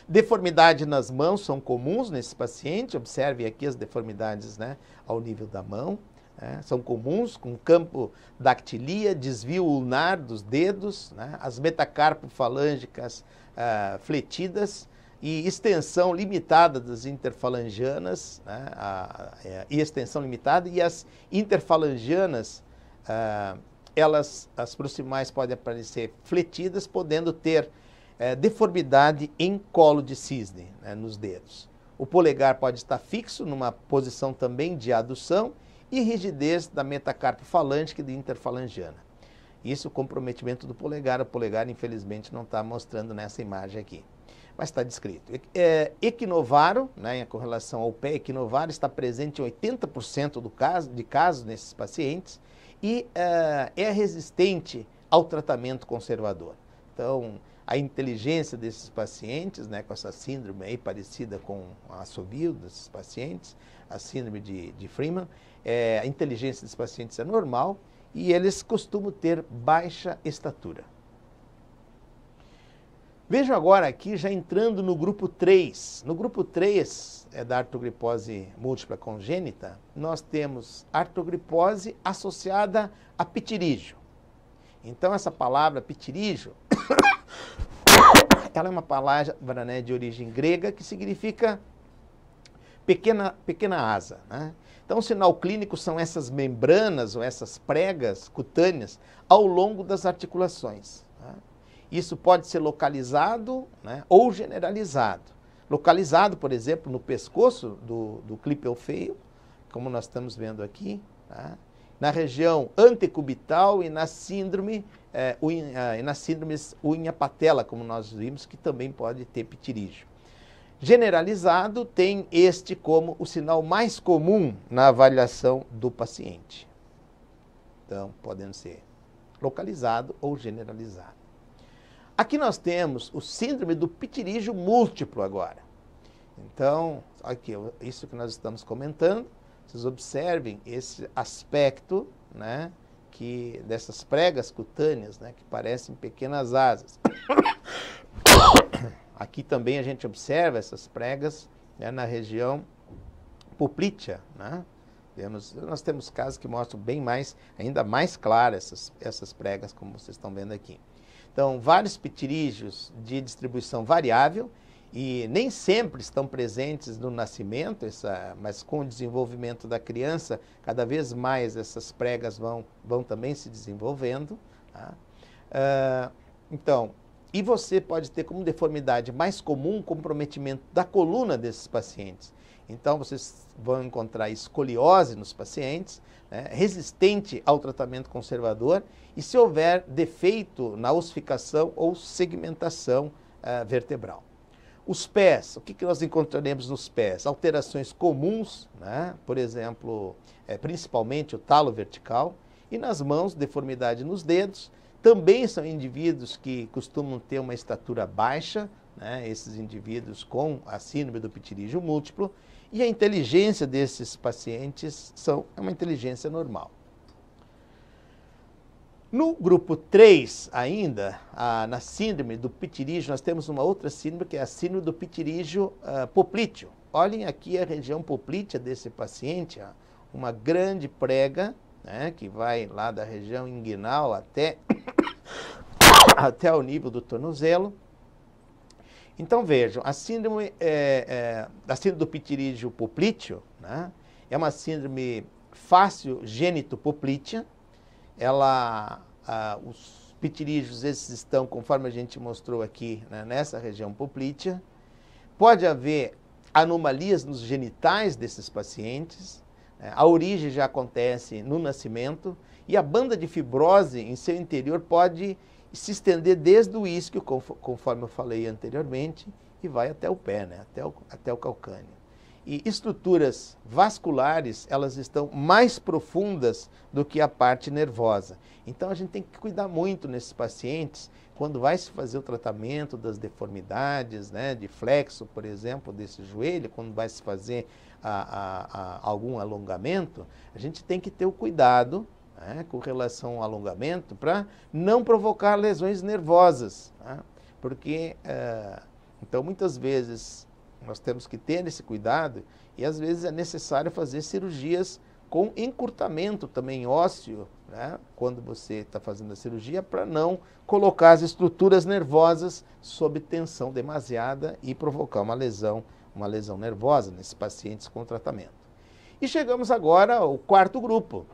Deformidade nas mãos são comuns nesse paciente, observe aqui as deformidades né, ao nível da mão. Né, são comuns com campo dactilia, desvio ulnar dos dedos, né, as metacarpofalângicas ah, fletidas, e extensão limitada das interfalangianas, né, a, a, é, e extensão limitada, e as interfalangianas, ah, elas, as proximais podem aparecer fletidas, podendo ter eh, deformidade em colo de cisne, né, nos dedos. O polegar pode estar fixo numa posição também de adução e rigidez da metacarpo falângica e da interfalangiana. Isso o comprometimento do polegar. O polegar, infelizmente, não está mostrando nessa imagem aqui mas está descrito. É, equinovaro, né, com relação ao pé, equinovaro está presente em 80% do caso, de casos nesses pacientes e é, é resistente ao tratamento conservador. Então, a inteligência desses pacientes, né, com essa síndrome aí parecida com a assobio desses pacientes, a síndrome de, de Freeman, é, a inteligência desses pacientes é normal e eles costumam ter baixa estatura. Veja agora aqui, já entrando no grupo 3. No grupo 3 é da artrogripose múltipla congênita, nós temos artrogripose associada a pitirígio. Então essa palavra pitirígio, ela é uma palavra né, de origem grega que significa pequena, pequena asa. Né? Então, o sinal clínico são essas membranas ou essas pregas cutâneas ao longo das articulações. Isso pode ser localizado né, ou generalizado. Localizado, por exemplo, no pescoço do, do clipeu feio, como nós estamos vendo aqui, tá? na região antecubital e na síndrome, é, unha, é, nas unha-patela, como nós vimos, que também pode ter pitirígio. Generalizado tem este como o sinal mais comum na avaliação do paciente. Então, podendo ser localizado ou generalizado. Aqui nós temos o síndrome do pitirígio múltiplo agora. Então, aqui, isso que nós estamos comentando, vocês observem esse aspecto, né, que dessas pregas cutâneas, né, que parecem pequenas asas. Aqui também a gente observa essas pregas né, na região poplitea, né? Temos, nós temos casos que mostram bem mais, ainda mais claras essas, essas pregas, como vocês estão vendo aqui. Então, vários pitirígios de distribuição variável e nem sempre estão presentes no nascimento, essa, mas com o desenvolvimento da criança, cada vez mais essas pregas vão, vão também se desenvolvendo. Tá? Uh, então, e você pode ter como deformidade mais comum comprometimento da coluna desses pacientes. Então, vocês vão encontrar escoliose nos pacientes, né, resistente ao tratamento conservador, e se houver defeito na ossificação ou segmentação uh, vertebral. Os pés, o que, que nós encontraremos nos pés? Alterações comuns, né, por exemplo, é, principalmente o talo vertical, e nas mãos, deformidade nos dedos. Também são indivíduos que costumam ter uma estatura baixa, né, esses indivíduos com a síndrome do pitirígio múltiplo, e a inteligência desses pacientes são, é uma inteligência normal. No grupo 3, ainda, na síndrome do pitirígio, nós temos uma outra síndrome, que é a síndrome do pitirígio ah, poplíteo. Olhem aqui a região poplítea desse paciente, uma grande prega, né, que vai lá da região inguinal até, até o nível do tornozelo. Então vejam, a síndrome, é, é, a síndrome do pitirígio poplíteo né, é uma síndrome fácil gênito poplítea. Ela, os pitirígios esses estão, conforme a gente mostrou aqui, né, nessa região poplítea. Pode haver anomalias nos genitais desses pacientes. Né, a origem já acontece no nascimento e a banda de fibrose em seu interior pode e se estender desde o isquio, conforme eu falei anteriormente, e vai até o pé, né? até, o, até o calcânio. E estruturas vasculares, elas estão mais profundas do que a parte nervosa. Então a gente tem que cuidar muito nesses pacientes quando vai se fazer o tratamento das deformidades, né, de flexo, por exemplo, desse joelho, quando vai se fazer a, a, a algum alongamento, a gente tem que ter o cuidado né, com relação ao alongamento, para não provocar lesões nervosas. Né? Porque, eh, então, muitas vezes nós temos que ter esse cuidado e às vezes é necessário fazer cirurgias com encurtamento também ósseo, né, quando você está fazendo a cirurgia, para não colocar as estruturas nervosas sob tensão demasiada e provocar uma lesão, uma lesão nervosa nesses pacientes com tratamento. E chegamos agora ao quarto grupo,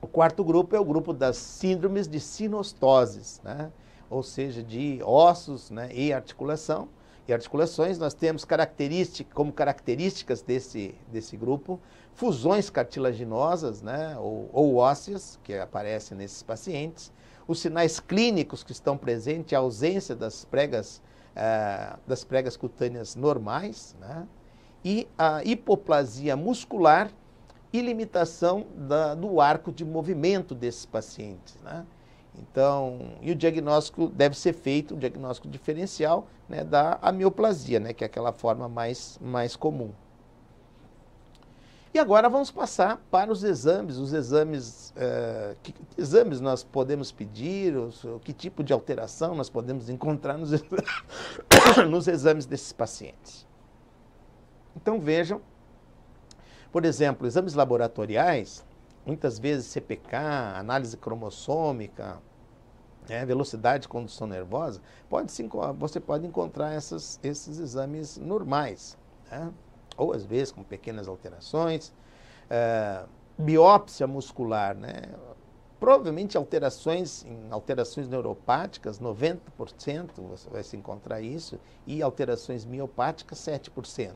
o quarto grupo é o grupo das síndromes de sinostoses, né? ou seja, de ossos né? e articulação. E articulações, nós temos característica, como características desse, desse grupo fusões cartilaginosas né? ou, ou ósseas, que aparecem nesses pacientes, os sinais clínicos que estão presentes, a ausência das pregas, eh, das pregas cutâneas normais, né? e a hipoplasia muscular ilimitação da, do arco de movimento desses pacientes. Né? Então, e o diagnóstico deve ser feito, um diagnóstico diferencial né, da amioplasia, né, que é aquela forma mais, mais comum. E agora vamos passar para os exames, os exames, eh, que exames nós podemos pedir, os, que tipo de alteração nós podemos encontrar nos, nos exames desses pacientes. Então vejam por exemplo, exames laboratoriais, muitas vezes CPK, análise cromossômica, né, velocidade de condução nervosa, pode se, você pode encontrar essas, esses exames normais, né? ou às vezes com pequenas alterações. É, biópsia muscular, né? provavelmente alterações em alterações neuropáticas, 90% você vai se encontrar isso, e alterações miopáticas, 7%.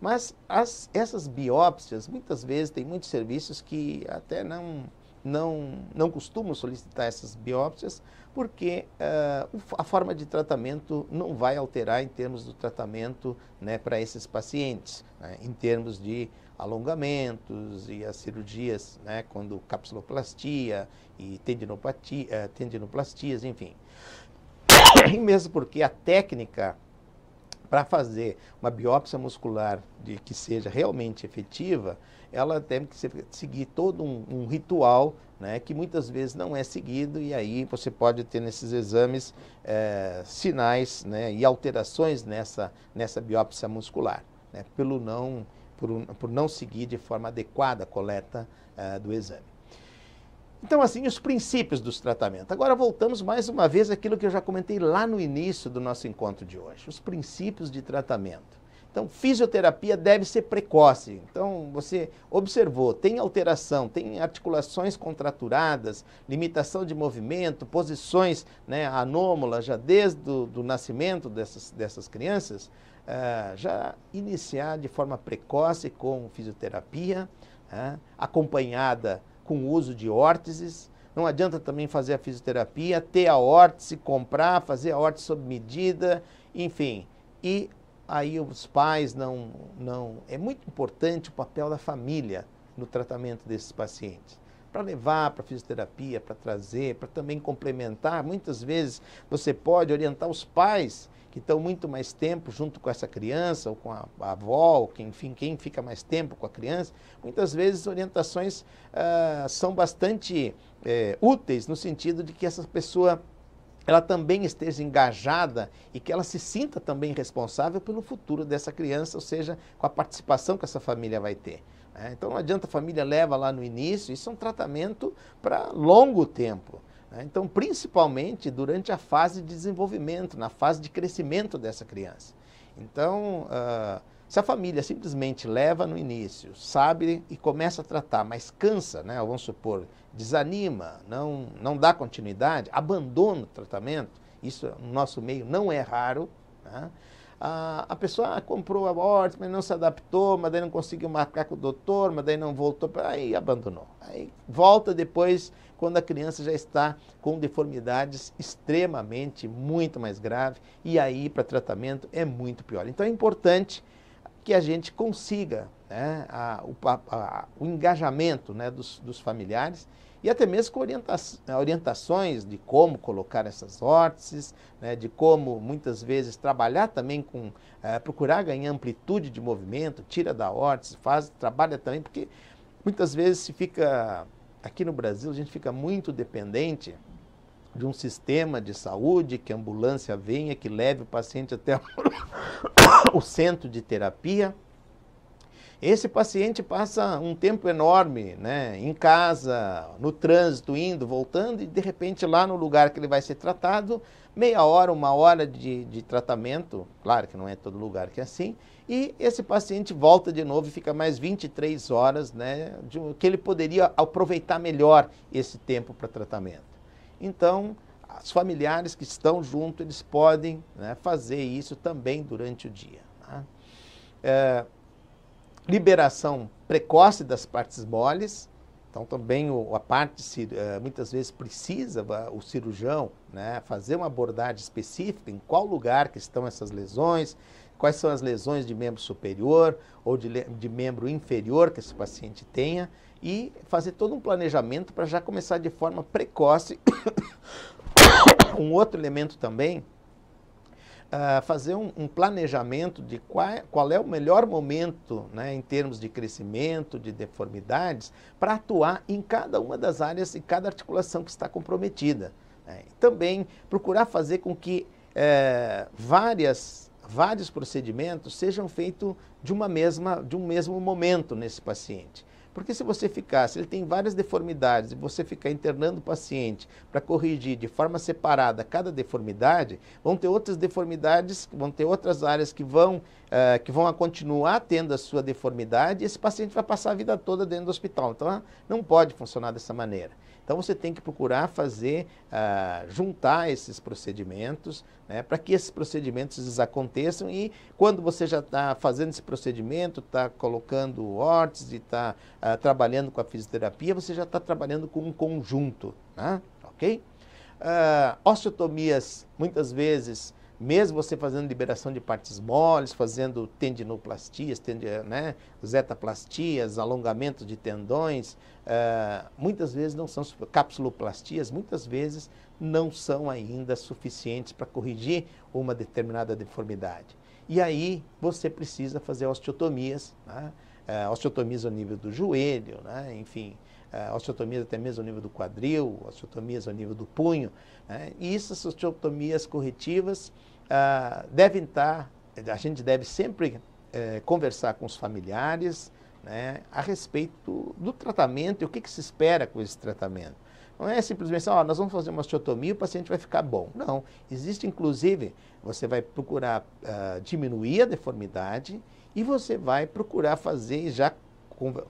Mas as, essas biópsias, muitas vezes, tem muitos serviços que até não, não, não costumam solicitar essas biópsias, porque uh, a forma de tratamento não vai alterar em termos do tratamento né, para esses pacientes, né, em termos de alongamentos e as cirurgias, né, quando capsuloplastia e tendinopatia, eh, tendinoplastias, enfim. E mesmo porque a técnica para fazer uma biópsia muscular de, que seja realmente efetiva, ela tem que ser, seguir todo um, um ritual né, que muitas vezes não é seguido e aí você pode ter nesses exames é, sinais né, e alterações nessa, nessa biópsia muscular, né, pelo não, por, por não seguir de forma adequada a coleta é, do exame. Então, assim, os princípios dos tratamentos. Agora voltamos mais uma vez àquilo que eu já comentei lá no início do nosso encontro de hoje, os princípios de tratamento. Então, fisioterapia deve ser precoce. Então, você observou, tem alteração, tem articulações contraturadas, limitação de movimento, posições né, anômalas já desde o nascimento dessas, dessas crianças, eh, já iniciar de forma precoce com fisioterapia, né, acompanhada com o uso de órteses. Não adianta também fazer a fisioterapia, ter a órtese, comprar, fazer a órtese sob medida, enfim. E aí os pais não, não. É muito importante o papel da família no tratamento desses pacientes. Para levar para fisioterapia, para trazer, para também complementar. Muitas vezes você pode orientar os pais que estão muito mais tempo junto com essa criança, ou com a, a avó, ou que, enfim, quem fica mais tempo com a criança, muitas vezes orientações ah, são bastante eh, úteis no sentido de que essa pessoa ela também esteja engajada e que ela se sinta também responsável pelo futuro dessa criança, ou seja, com a participação que essa família vai ter. Né? Então não adianta a família leva lá no início, isso é um tratamento para longo tempo. Né? Então, principalmente durante a fase de desenvolvimento, na fase de crescimento dessa criança. Então, ah, se a família simplesmente leva no início, sabe e começa a tratar, mas cansa, né? vamos supor, desanima, não, não dá continuidade, abandona o tratamento, isso no nosso meio não é raro, né? a, a pessoa ah, comprou a morte, mas não se adaptou, mas daí não conseguiu marcar com o doutor, mas daí não voltou, aí abandonou. Aí volta depois quando a criança já está com deformidades extremamente muito mais grave e aí para tratamento é muito pior. Então é importante que a gente consiga né, a, a, o engajamento né, dos, dos familiares e até mesmo com orienta orientações de como colocar essas vórtices, né, de como muitas vezes trabalhar também com, é, procurar ganhar amplitude de movimento, tira da vórtice, faz, trabalha também, porque muitas vezes se fica, aqui no Brasil, a gente fica muito dependente de um sistema de saúde, que a ambulância venha, que leve o paciente até o centro de terapia, esse paciente passa um tempo enorme, né, em casa, no trânsito, indo, voltando, e de repente lá no lugar que ele vai ser tratado, meia hora, uma hora de, de tratamento, claro que não é todo lugar que é assim, e esse paciente volta de novo e fica mais 23 horas, né, de, que ele poderia aproveitar melhor esse tempo para tratamento. Então, os familiares que estão junto, eles podem né, fazer isso também durante o dia. Né? É, liberação precoce das partes moles, então também o, a parte eh, muitas vezes precisa o cirurgião né, fazer uma abordagem específica em qual lugar que estão essas lesões, quais são as lesões de membro superior ou de, de membro inferior que esse paciente tenha e fazer todo um planejamento para já começar de forma precoce. um outro elemento também uh, fazer um, um, planejamento de qual, qual é o melhor momento né, em termos de crescimento, de deformidades, para atuar em cada uma das áreas e cada articulação que está comprometida. Né? Também procurar fazer com que eh, várias, vários procedimentos sejam feitos de, uma mesma, de um mesmo momento nesse paciente. Porque se você ficar, se ele tem várias deformidades, e você ficar internando o paciente para corrigir de forma separada cada deformidade, vão ter outras deformidades, vão ter outras áreas que vão uh, que vão continuar tendo a sua deformidade, esse paciente vai passar a vida toda dentro do hospital. Então, ah, não pode funcionar dessa maneira. Então, você tem que procurar fazer, uh, juntar esses procedimentos, né, para que esses procedimentos aconteçam e quando você já está fazendo esse procedimento, está colocando órtese, está uh, ah, trabalhando com a fisioterapia, você já está trabalhando com um conjunto, né? ok? Uh, osteotomias, muitas vezes, mesmo você fazendo liberação de partes moles, fazendo tendinoplastias, tendi, né, zetaplastias, alongamento de tendões, uh, muitas vezes não são capsuloplastias, muitas vezes não são ainda suficientes para corrigir uma determinada deformidade. E aí você precisa fazer osteotomias, né, uh, osteotomias ao nível do joelho, né, enfim, eh, osteotomias até mesmo ao nível do quadril, osteotomias ao nível do punho. Né? E essas osteotomias corretivas ah, devem tá, estar, eh, a gente deve sempre eh, conversar com os familiares né, a respeito do tratamento e o que, que se espera com esse tratamento. Não é simplesmente, ó, nós vamos fazer uma osteotomia e o paciente vai ficar bom. Não. Existe, inclusive, você vai procurar uh, diminuir a deformidade e você vai procurar fazer, já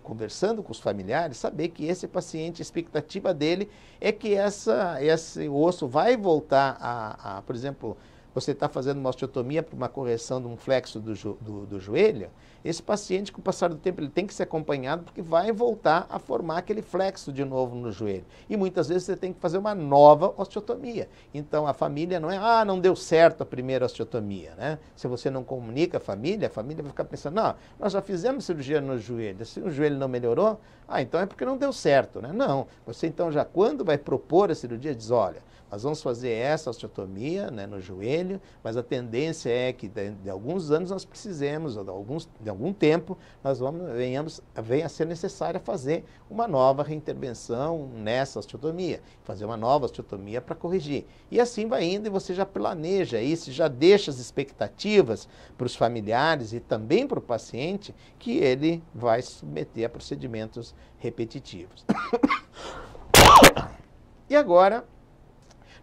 conversando com os familiares, saber que esse paciente, a expectativa dele é que essa, esse osso vai voltar a, a por exemplo, você está fazendo uma osteotomia para uma correção de um flexo do, jo do, do, joelho, esse paciente, com o passar do tempo, ele tem que ser acompanhado porque vai voltar a formar aquele flexo de novo no joelho. E muitas vezes você tem que fazer uma nova osteotomia. Então a família não é, ah, não deu certo a primeira osteotomia, né? Se você não comunica a família, a família vai ficar pensando, não, nós já fizemos cirurgia no joelho, se o joelho não melhorou, ah, então é porque não deu certo, né? Não, você então já quando vai propor a cirurgia, diz, olha, nós vamos fazer essa osteotomia né, no joelho, mas a tendência é que de, de alguns anos nós precisemos, ou de, alguns, de algum tempo, nós vamos, venhamos, venha a ser necessária fazer uma nova reintervenção nessa osteotomia, fazer uma nova osteotomia para corrigir. E assim vai indo e você já planeja isso, já deixa as expectativas para os familiares e também para o paciente que ele vai se submeter a procedimentos repetitivos. e agora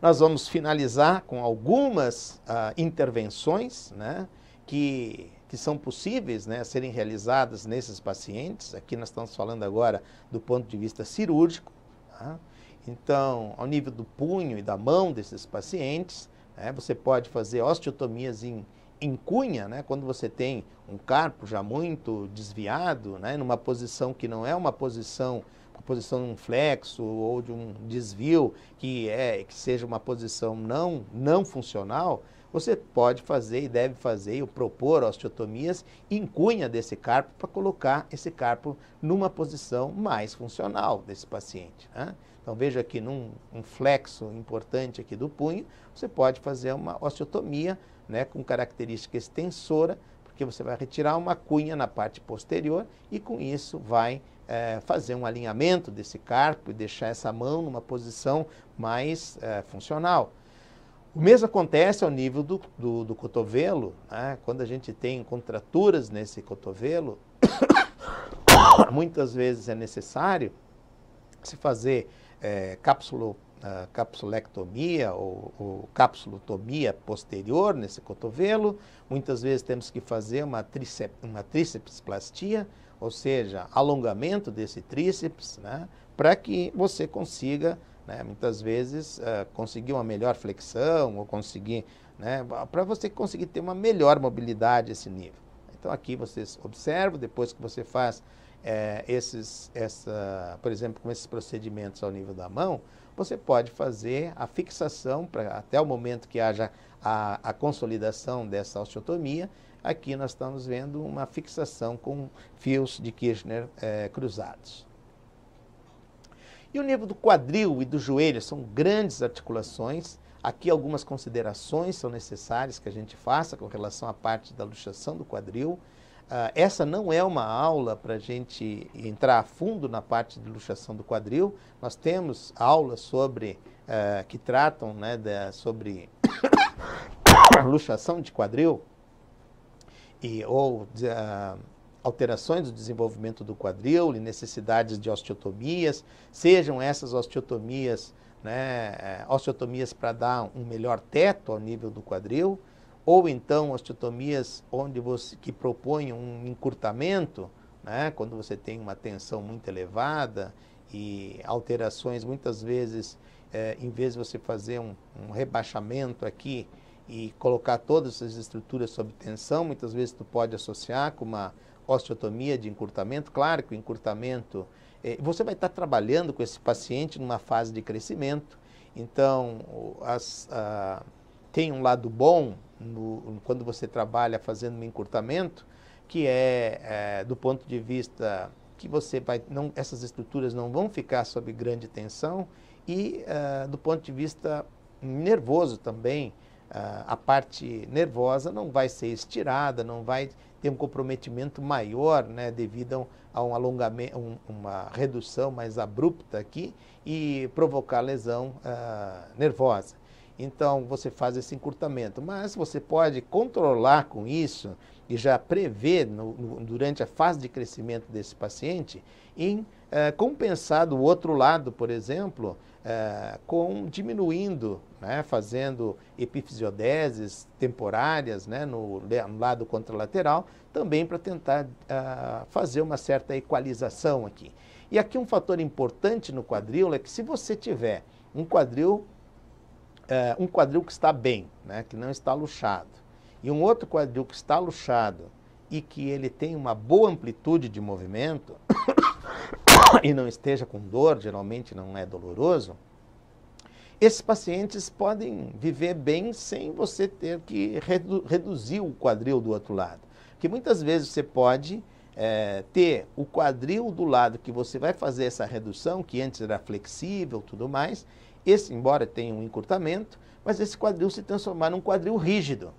nós vamos finalizar com algumas ah, intervenções né, que, que são possíveis né, serem realizadas nesses pacientes. Aqui nós estamos falando agora do ponto de vista cirúrgico. Tá? Então, ao nível do punho e da mão desses pacientes, né, você pode fazer osteotomias em, em cunha, né, quando você tem um carpo já muito desviado, né, numa posição que não é uma posição posição de um flexo ou de um desvio que é que seja uma posição não não funcional, você pode fazer e deve fazer ou propor osteotomias em cunha desse carpo para colocar esse carpo numa posição mais funcional desse paciente. Né? Então veja aqui num um flexo importante aqui do punho, você pode fazer uma osteotomia né, com característica extensora, porque você vai retirar uma cunha na parte posterior e com isso vai é, fazer um alinhamento desse carpo e deixar essa mão numa posição mais é, funcional. O mesmo acontece ao nível do, do, do cotovelo, né? quando a gente tem contraturas nesse cotovelo, muitas vezes é necessário se fazer é, cápsulo, uh, capsulectomia ou, ou capsulotomia posterior nesse cotovelo, muitas vezes temos que fazer uma, tríceps, uma trícepsplastia, ou seja, alongamento desse tríceps, né, para que você consiga, né, muitas vezes, uh, conseguir uma melhor flexão ou conseguir, né, para você conseguir ter uma melhor mobilidade esse nível. Então aqui vocês observam, depois que você faz é, esses, essa, por exemplo, com esses procedimentos ao nível da mão, você pode fazer a fixação para até o momento que haja a, a consolidação dessa osteotomia, aqui nós estamos vendo uma fixação com fios de Kirchner é, cruzados. E o nervo do quadril e do joelho são grandes articulações. Aqui algumas considerações são necessárias que a gente faça com relação à parte da luxação do quadril. Uh, essa não é uma aula para a gente entrar a fundo na parte de luxação do quadril. Nós temos aulas sobre uh, que tratam né, da, sobre luxação de quadril e, ou uh, alterações do desenvolvimento do quadril e necessidades de osteotomias, sejam essas osteotomias, né, eh, osteotomias para dar um melhor teto ao nível do quadril, ou então osteotomias onde você, que propõem um encurtamento, né, quando você tem uma tensão muito elevada e alterações muitas vezes é, em vez de você fazer um, um, rebaixamento aqui e colocar todas as estruturas sob tensão, muitas vezes tu pode associar com uma osteotomia de encurtamento. Claro que o encurtamento, é, você vai estar trabalhando com esse paciente numa fase de crescimento, então as, tem um lado bom no, quando você trabalha fazendo um encurtamento, que é, é do ponto de vista que você vai, não, essas estruturas não vão ficar sob grande tensão e uh, do ponto de vista nervoso também, uh, a parte nervosa não vai ser estirada, não vai ter um comprometimento maior né, devido a um alongamento, um, uma redução mais abrupta aqui e provocar lesão uh, nervosa. Então você faz esse encurtamento, mas você pode controlar com isso e já prevê no, no, durante a fase de crescimento desse paciente em eh, compensar do outro lado, por exemplo, eh, com diminuindo, né, fazendo epifisiodeses temporárias né, no, no lado contralateral, também para tentar ah, fazer uma certa equalização aqui. E aqui um fator importante no quadril é que se você tiver um quadril, eh, um quadril que está bem, né, que não está luxado, e um outro quadril que está luxado e que ele tem uma boa amplitude de movimento e não esteja com dor, geralmente não é doloroso, esses pacientes podem viver bem sem você ter que redu reduzir o quadril do outro lado. Porque muitas vezes você pode é, ter o quadril do lado que você vai fazer essa redução, que antes era flexível tudo mais, esse, embora tenha um encurtamento, mas esse quadril se transformar num quadril rígido.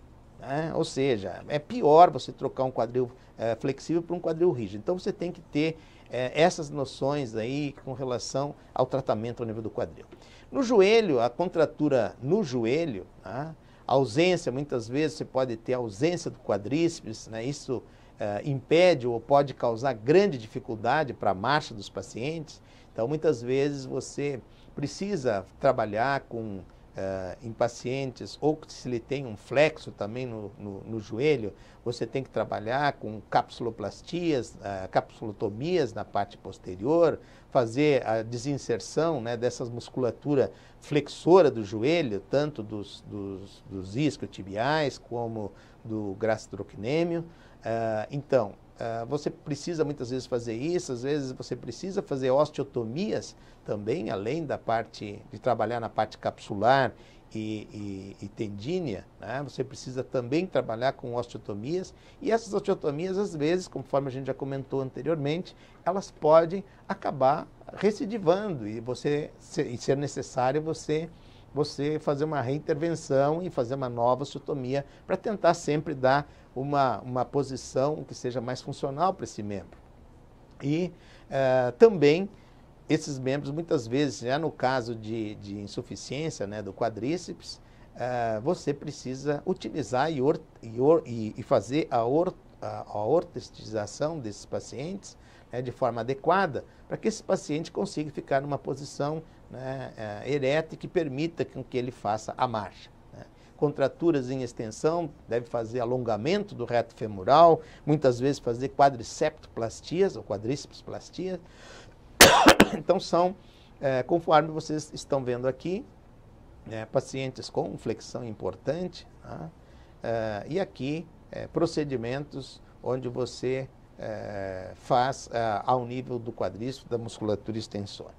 Né? Ou seja, é pior você trocar um quadril é, flexível por um quadril rígido. Então você tem que ter é, essas noções aí com relação ao tratamento ao nível do quadril. No joelho, a contratura no joelho, né? ausência, muitas vezes você pode ter ausência do quadríceps, né? isso é, impede ou pode causar grande dificuldade para a marcha dos pacientes. Então muitas vezes você precisa trabalhar com Uh, em pacientes ou que se lhe tem um flexo também no, no, no joelho, você tem que trabalhar com capsuloplastias, uh, capsulotomias na parte posterior, fazer a desinserção né, dessas musculatura flexora do joelho, tanto dos, dos, dos isquiotibiais como do gastrocnêmio. Uh, então, ah, você precisa muitas vezes fazer isso, às vezes você precisa fazer osteotomias também, além da parte de trabalhar na parte capsular e, e, e tendínea, né? você precisa também trabalhar com osteotomias. E essas osteotomias, às vezes, conforme a gente já comentou anteriormente, elas podem acabar recidivando e, você, e ser necessário você você fazer uma reintervenção e fazer uma nova osteotomia para tentar sempre dar uma, uma posição que seja mais funcional para esse membro. E eh, também esses membros, muitas vezes, já no caso de, de insuficiência né, do quadríceps, eh, você precisa utilizar e, or, e, or, e, e fazer a, or, a, a ortestização desses pacientes né, de forma adequada, para que esse paciente consiga ficar numa posição né, eh, ereta que permita que ele faça a marcha contraturas em extensão, deve fazer alongamento do reto femoral, muitas vezes fazer quadriceptoplastias ou quadrícepsplastias. Então são, é, conforme vocês estão vendo aqui, é, pacientes com flexão importante, tá? é, e aqui é, procedimentos onde você é, faz é, ao nível do quadríceps da musculatura extensora.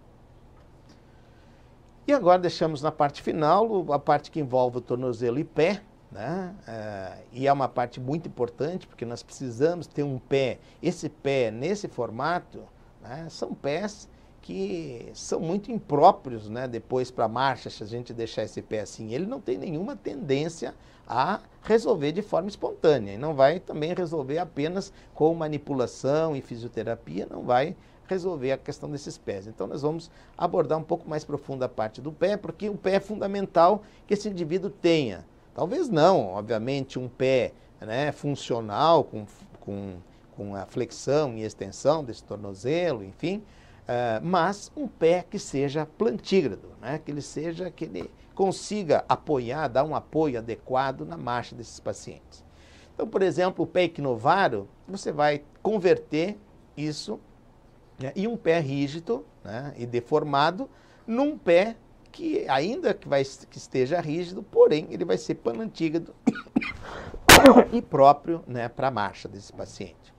E agora deixamos na parte final a parte que envolve o tornozelo e pé, né? Eh, e é uma parte muito importante porque nós precisamos ter um pé. Esse pé nesse formato né? são pés que são muito impróprios, né? Depois para marcha, se a gente deixar esse pé assim, ele não tem nenhuma tendência a resolver de forma espontânea e não vai também resolver apenas com manipulação e fisioterapia, não vai resolver a questão desses pés. Então nós vamos abordar um pouco mais profunda a parte do pé, porque o pé é fundamental que esse indivíduo tenha. Talvez não, obviamente, um pé né, funcional, com, com, com a flexão e extensão desse tornozelo, enfim, uh, mas um pé que seja plantígrado, né, que ele seja, que ele consiga apoiar, dar um apoio adequado na marcha desses pacientes. Então, por exemplo, o pé equinovaro, você vai converter isso né, e um pé rígido né, e deformado num pé que ainda que, vai, que esteja rígido, porém ele vai ser panantígrado e próprio né, para a marcha desse paciente.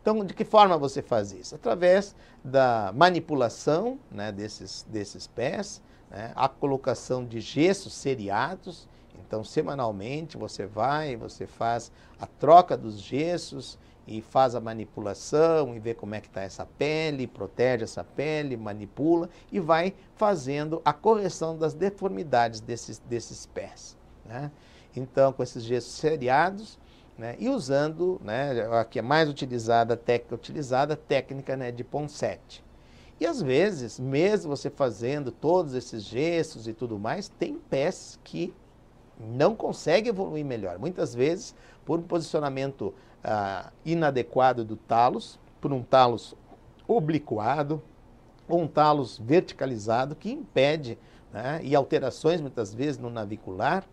Então, de que forma você faz isso? Através da manipulação né, desses, desses pés, né, a colocação de gessos seriados. Então, semanalmente você vai, você faz a troca dos gessos e faz a manipulação e vê como é que está essa pele, protege essa pele, manipula e vai fazendo a correção das deformidades desses, desses pés. Né? Então, com esses gestos seriados né? e usando, né, a é mais utilizada, a técnica utilizada, a técnica né, de Ponsete. E às vezes, mesmo você fazendo todos esses gestos e tudo mais, tem pés que não consegue evoluir melhor. Muitas vezes, por um posicionamento ah, inadequado do talos, por um talos obliquado, ou um talos verticalizado, que impede, né, e alterações muitas vezes no navicular,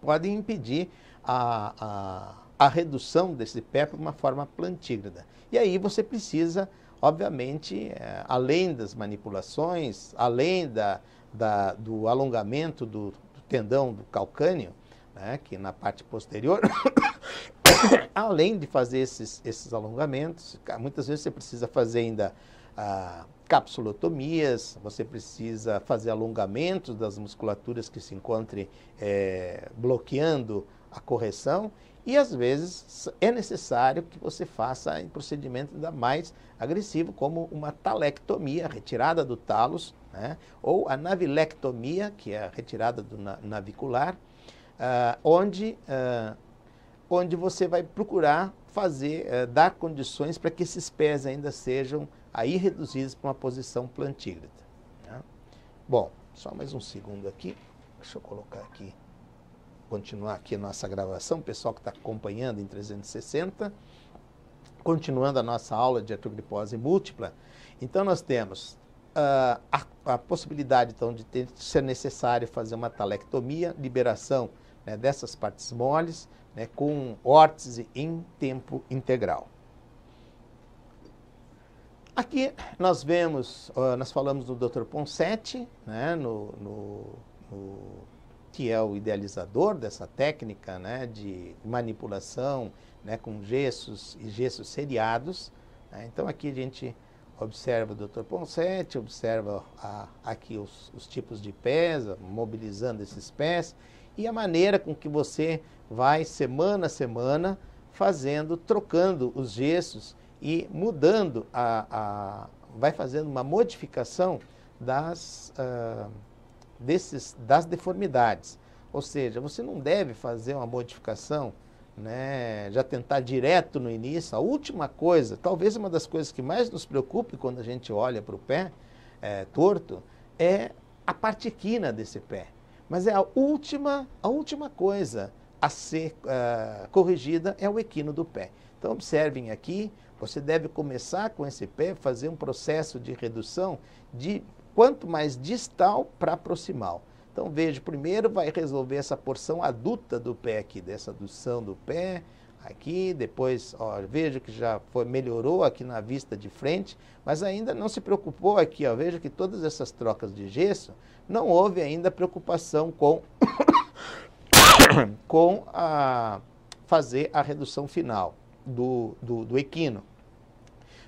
podem impedir a, a, a redução desse pé para uma forma plantígrada. E aí você precisa, obviamente, eh, além das manipulações, além da, da do alongamento do tendão do calcânio, né, que na parte posterior, além de fazer esses, esses alongamentos, muitas vezes você precisa fazer ainda ah, capsulotomias, você precisa fazer alongamentos das musculaturas que se encontrem é, eh, bloqueando a correção e às vezes é necessário que você faça um procedimento ainda mais agressivo, como uma talectomia, retirada do talos né? Ou a navilectomia, que é a retirada do navicular, ah, onde, ah, onde você vai procurar fazer, eh, dar condições para que esses pés ainda sejam aí reduzidos para uma posição plantígrada. Né? Bom, só mais um segundo aqui. Deixa eu colocar aqui, continuar aqui a nossa gravação, o pessoal que está acompanhando em 360. Continuando a nossa aula de artrogripose múltipla, então nós temos ah, a, a, possibilidade então de ter, ser necessário fazer uma talectomia, liberação né, dessas partes moles né, com órtese em tempo integral. Aqui nós vemos, uh, nós falamos do Dr. Ponsetti, né, no, no, no, que é o idealizador dessa técnica né, de manipulação né, com gessos e gessos seriados. Né. Então aqui a gente observa o Dr. Ponsete, observa a, aqui os, os, tipos de pés, mobilizando esses pés e a maneira com que você vai semana a semana fazendo, trocando os gestos e mudando a, a vai fazendo uma modificação das uh, desses das deformidades. Ou seja, você não deve fazer uma modificação né, já tentar direto no início. A última coisa, talvez uma das coisas que mais nos preocupe quando a gente olha para o pé é, torto, é a parte quina desse pé. Mas é a última, a última coisa a ser uh, corrigida é o equino do pé. Então observem aqui, você deve começar com esse pé, fazer um processo de redução de quanto mais distal para proximal. Então veja, primeiro vai resolver essa porção adulta do pé aqui, dessa adução do pé, aqui, depois, ó, veja que já foi, melhorou aqui na vista de frente, mas ainda não se preocupou aqui, ó, veja que todas essas trocas de gesso, não houve ainda preocupação com, com a, fazer a redução final do, do, do equino.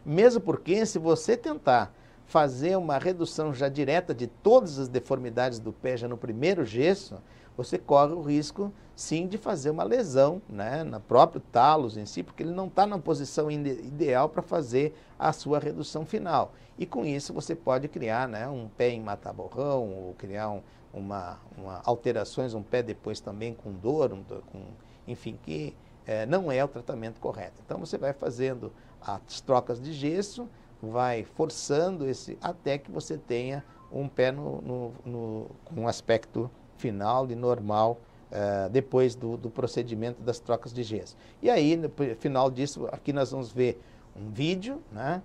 Mesmo porque, se você tentar fazer uma redução já direta de todas as deformidades do pé já no primeiro gesso, você corre o risco sim de fazer uma lesão né, no próprio talos em si, porque ele não está na posição ideal para fazer a sua redução final. E com isso você pode criar né, um pé em mataborrão, ou criar um, uma, uma, alterações, um pé depois também com dor, um, com, enfim, que é, não é o tratamento correto. Então você vai fazendo as trocas de gesso, vai forçando esse até que você tenha um pé no, no, no um aspecto final e normal uh, depois do, do, procedimento das trocas de gesso. E aí, no final disso, aqui nós vamos ver um vídeo, né?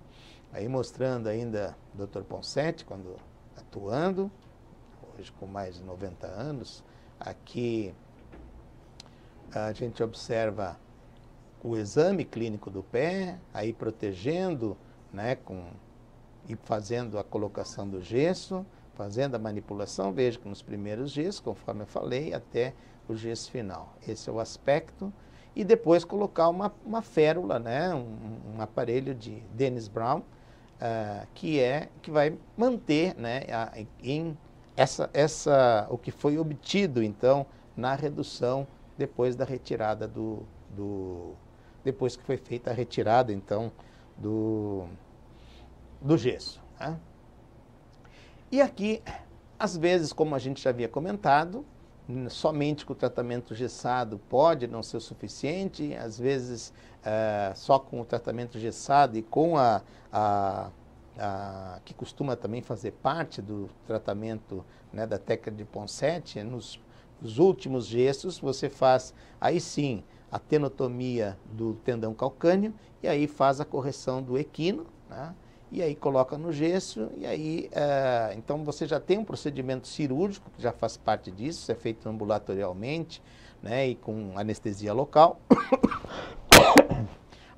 Aí mostrando ainda o Dr. Ponsetti, quando atuando, hoje com mais de 90 anos. Aqui a gente observa o exame clínico do pé, aí protegendo né, com, e fazendo a colocação do gesso, fazendo a manipulação, veja que nos primeiros gessos, conforme eu falei, até o gesso final. Esse é o aspecto. E depois colocar uma, uma férula, né, um, um aparelho de Dennis Brown, uh, que, é, que vai manter né, a, em essa, essa, o que foi obtido, então, na redução depois da retirada do, do depois que foi feita a retirada, então, do, do gesso. Né? E aqui, às vezes, como a gente já havia comentado, somente com o tratamento gessado pode não ser o suficiente, às vezes é, só com o tratamento gessado e com a, a, a, que costuma também fazer parte do tratamento né, da técnica de Ponsete, nos, nos últimos gestos você faz, aí sim, a tenotomia do tendão calcâneo e aí faz a correção do equino, né? e aí coloca no gesso, e aí é, então você já tem um procedimento cirúrgico que já faz parte disso, é feito ambulatorialmente né? e com anestesia local.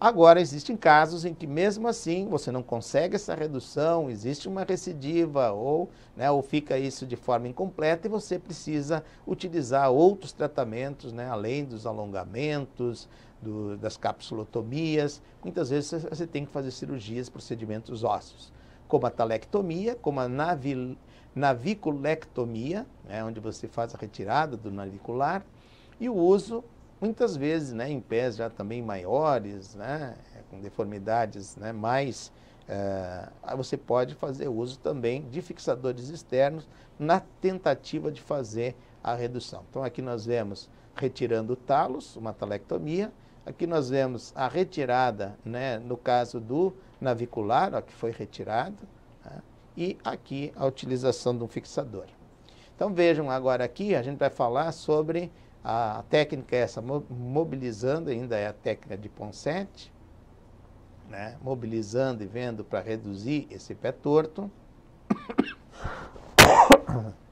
Agora, existem casos em que, mesmo assim, você não consegue essa redução, existe uma recidiva ou, né, ou fica isso de forma incompleta e você precisa utilizar outros tratamentos, né, além dos alongamentos, do, das capsulotomias. Muitas vezes você tem que fazer cirurgias, procedimentos ósseos, como a talectomia, como a navi, naviculectomia, né, onde você faz a retirada do navicular, e o uso muitas vezes né, em pés já também maiores, né, é, com deformidades né, mais, eh, você pode fazer uso também de fixadores externos na tentativa de fazer a redução. Então aqui nós vemos retirando talos, uma talectomia, aqui nós vemos a retirada, né, no caso do navicular, ó, que foi retirado, né, e aqui a utilização de um fixador. Então vejam agora aqui, a gente vai falar sobre a técnica é essa, mobilizando, ainda é a técnica de Ponsete, né? mobilizando e vendo para reduzir esse pé torto.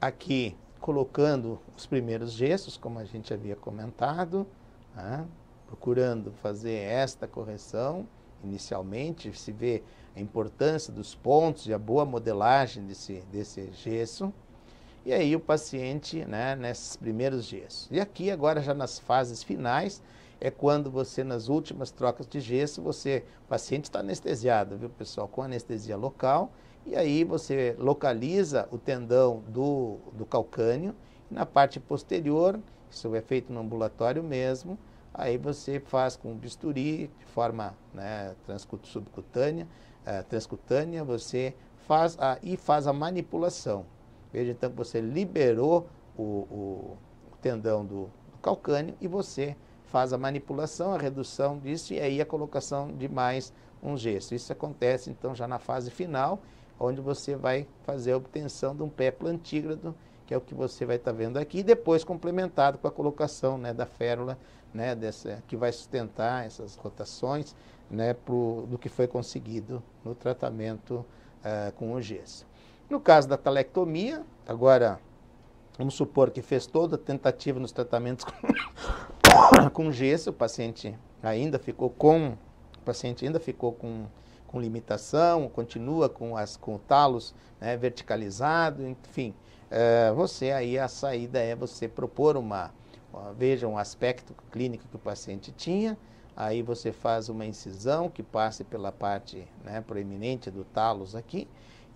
Aqui, colocando os primeiros gestos, como a gente havia comentado, né? procurando fazer esta correção inicialmente, se vê a importância dos pontos e a boa modelagem desse, desse gesso. E aí o paciente, né, nesses primeiros dias. E aqui agora já nas fases finais, é quando você nas últimas trocas de gesso, você, o paciente está anestesiado, viu pessoal, com anestesia local, e aí você localiza o tendão do, do calcânio, e na parte posterior, isso é feito no ambulatório mesmo, aí você faz com bisturi, de forma né, subcutânea, eh, transcutânea, você faz a, e faz a manipulação. Veja então que você liberou o, o tendão do, do calcâneo e você faz a manipulação, a redução disso e aí a colocação de mais um gesso. Isso acontece então já na fase final, onde você vai fazer a obtenção de um pé plantígrado, que é o que você vai estar tá vendo aqui, e depois complementado com a colocação né, da férula, né, dessa, que vai sustentar essas rotações né, pro, do que foi conseguido no tratamento uh, com o gesso. No caso da talectomia, agora vamos supor que fez toda a tentativa nos tratamentos com, com gesso, o paciente ainda ficou com o paciente ainda ficou com, com limitação, continua com as com talos né, verticalizado, enfim, é, você aí a saída é você propor uma veja um aspecto clínico que o paciente tinha, aí você faz uma incisão que passe pela parte né, proeminente do talos aqui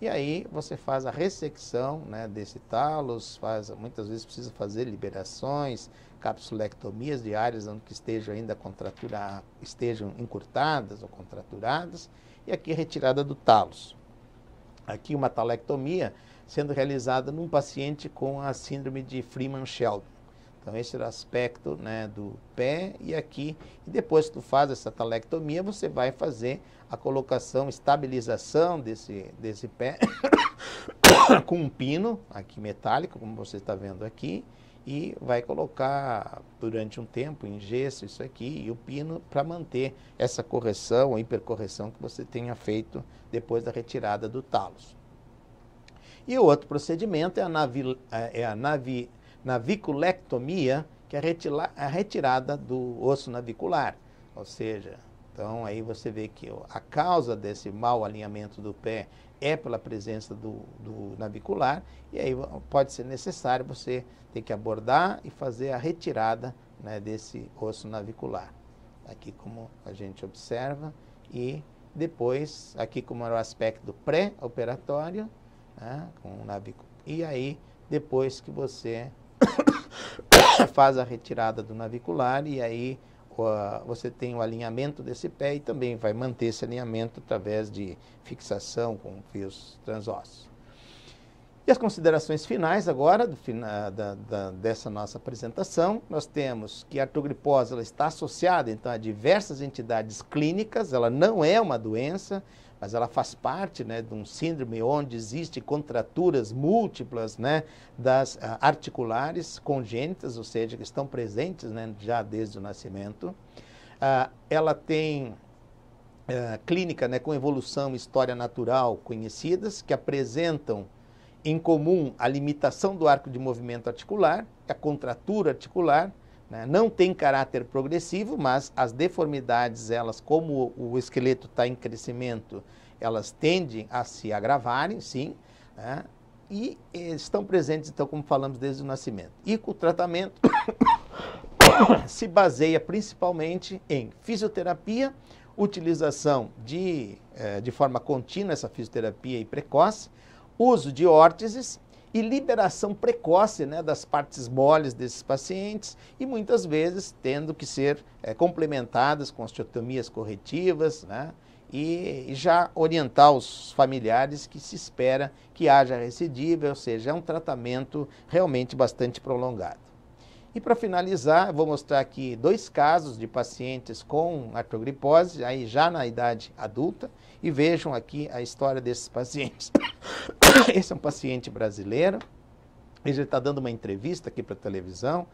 e aí você faz a ressecção né, desse talos, faz, muitas vezes precisa fazer liberações, capsulectomias de áreas onde estejam ainda contratura, estejam encurtadas ou contraturadas, e aqui a retirada do talos. Aqui uma talectomia sendo realizada num paciente com a síndrome de Freeman-Sheldon. Então esse era o aspecto né, do pé e aqui. E depois que tu faz essa talectomia, você vai fazer a colocação, estabilização desse, desse pé com um pino aqui metálico, como você está vendo aqui. E vai colocar durante um tempo em gesso isso aqui e o pino para manter essa correção ou hipercorreção que você tenha feito depois da retirada do talos. E o outro procedimento é a, navi, é, é a navi naviculectomia, que é a retirada do osso navicular. Ou seja, então aí você vê que a causa desse mau alinhamento do pé é pela presença do, do navicular, e aí pode ser necessário você ter que abordar e fazer a retirada né, desse osso navicular. Aqui como a gente observa, e depois, aqui como era o aspecto pré-operatório, né, com o navicular, e aí depois que você faz a retirada do navicular e aí você tem o alinhamento desse pé e também vai manter esse alinhamento através de fixação com fios transósseos. E as considerações finais agora do, da, da, dessa nossa apresentação, nós temos que a artrogripose ela está associada então a diversas entidades clínicas, ela não é uma doença, mas ela faz parte né, de um síndrome onde existem contraturas múltiplas né, das ah, articulares congênitas, ou seja, que estão presentes né, já desde o nascimento. Ah, ela tem ah, clínica né, com evolução e história natural conhecidas, que apresentam em comum a limitação do arco de movimento articular, a contratura articular, né? Não tem caráter progressivo, mas as deformidades, elas, como o esqueleto está em crescimento, elas tendem a se agravarem, sim, né? e estão presentes, então, como falamos, desde o nascimento. E o tratamento se baseia principalmente em fisioterapia, utilização de, eh, de forma contínua, essa fisioterapia e precoce, uso de órteses e liberação precoce né, das partes moles desses pacientes e muitas vezes tendo que ser é, complementadas com osteotomias corretivas né, e, já orientar os familiares que se espera que haja recidiva, ou seja, é um tratamento realmente bastante prolongado. E para finalizar, vou mostrar aqui dois casos de pacientes com artrogripose, aí já na idade adulta, e vejam aqui a história desses pacientes. Esse é um paciente brasileiro, ele está dando uma entrevista aqui para a televisão,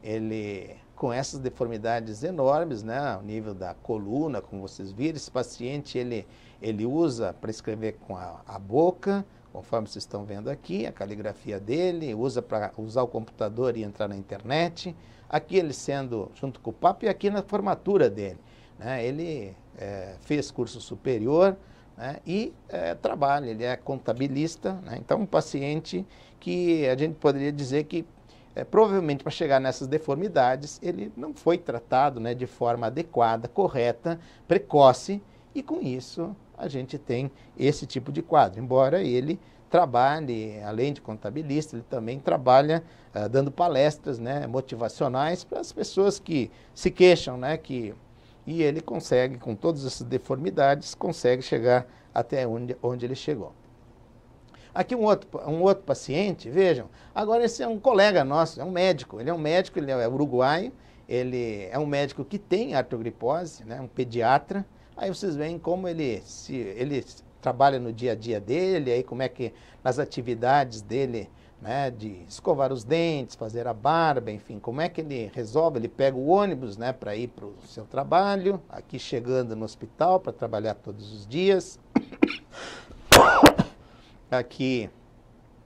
ele com essas deformidades enormes, né, ao nível da coluna, como vocês viram, esse paciente ele, ele usa para escrever com a, a boca, conforme vocês estão vendo aqui, a caligrafia dele, usa para usar o computador e entrar na internet, aqui ele sendo junto com o papo e aqui na formatura dele. Né, ele é, fez curso superior né, e é, trabalha, ele é contabilista. Né, então, um paciente que a gente poderia dizer que é, provavelmente para chegar nessas deformidades, ele não foi tratado né, de forma adequada, correta, precoce, e com isso a gente tem esse tipo de quadro. Embora ele trabalhe, além de contabilista, ele também trabalha ah, dando palestras né, motivacionais para as pessoas que se queixam, né, que e ele consegue, com todas essas deformidades, consegue chegar até onde, onde ele chegou. Aqui um outro, um outro paciente, vejam, agora esse é um colega nosso, é um médico, ele é um médico, ele é uruguaio, ele é um médico que tem artrogripose, né, um pediatra, aí vocês veem como ele, se, ele trabalha no dia a dia dele, aí como é que nas atividades dele né, de escovar os dentes, fazer a barba, enfim, como é que ele resolve? Ele pega o ônibus né, para ir para o seu trabalho, aqui chegando no hospital para trabalhar todos os dias. Aqui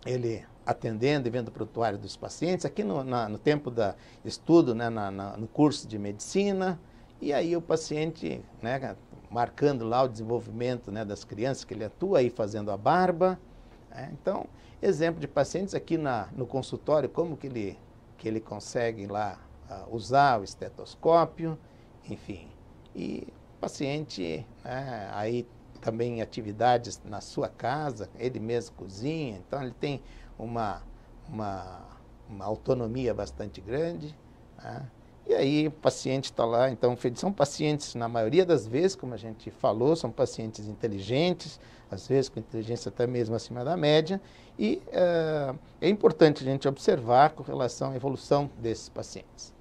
ele atendendo e vendo o prontuário dos pacientes, aqui no, na, no tempo da estudo, né, na, na, no curso de medicina, e aí o paciente, né, marcando lá o desenvolvimento né, das crianças que ele atua, aí fazendo a barba. Né, então, Exemplo de pacientes aqui na, no consultório, como que ele, que ele consegue lá uh, usar o estetoscópio, enfim. E paciente né, aí também atividades na sua casa, ele mesmo cozinha, então ele tem uma, uma, uma autonomia bastante grande. Né? E aí o paciente está lá, então são pacientes, na maioria das vezes, como a gente falou, são pacientes inteligentes, às vezes com inteligência até mesmo acima da média, e uh, é importante a gente observar com relação à evolução desses pacientes.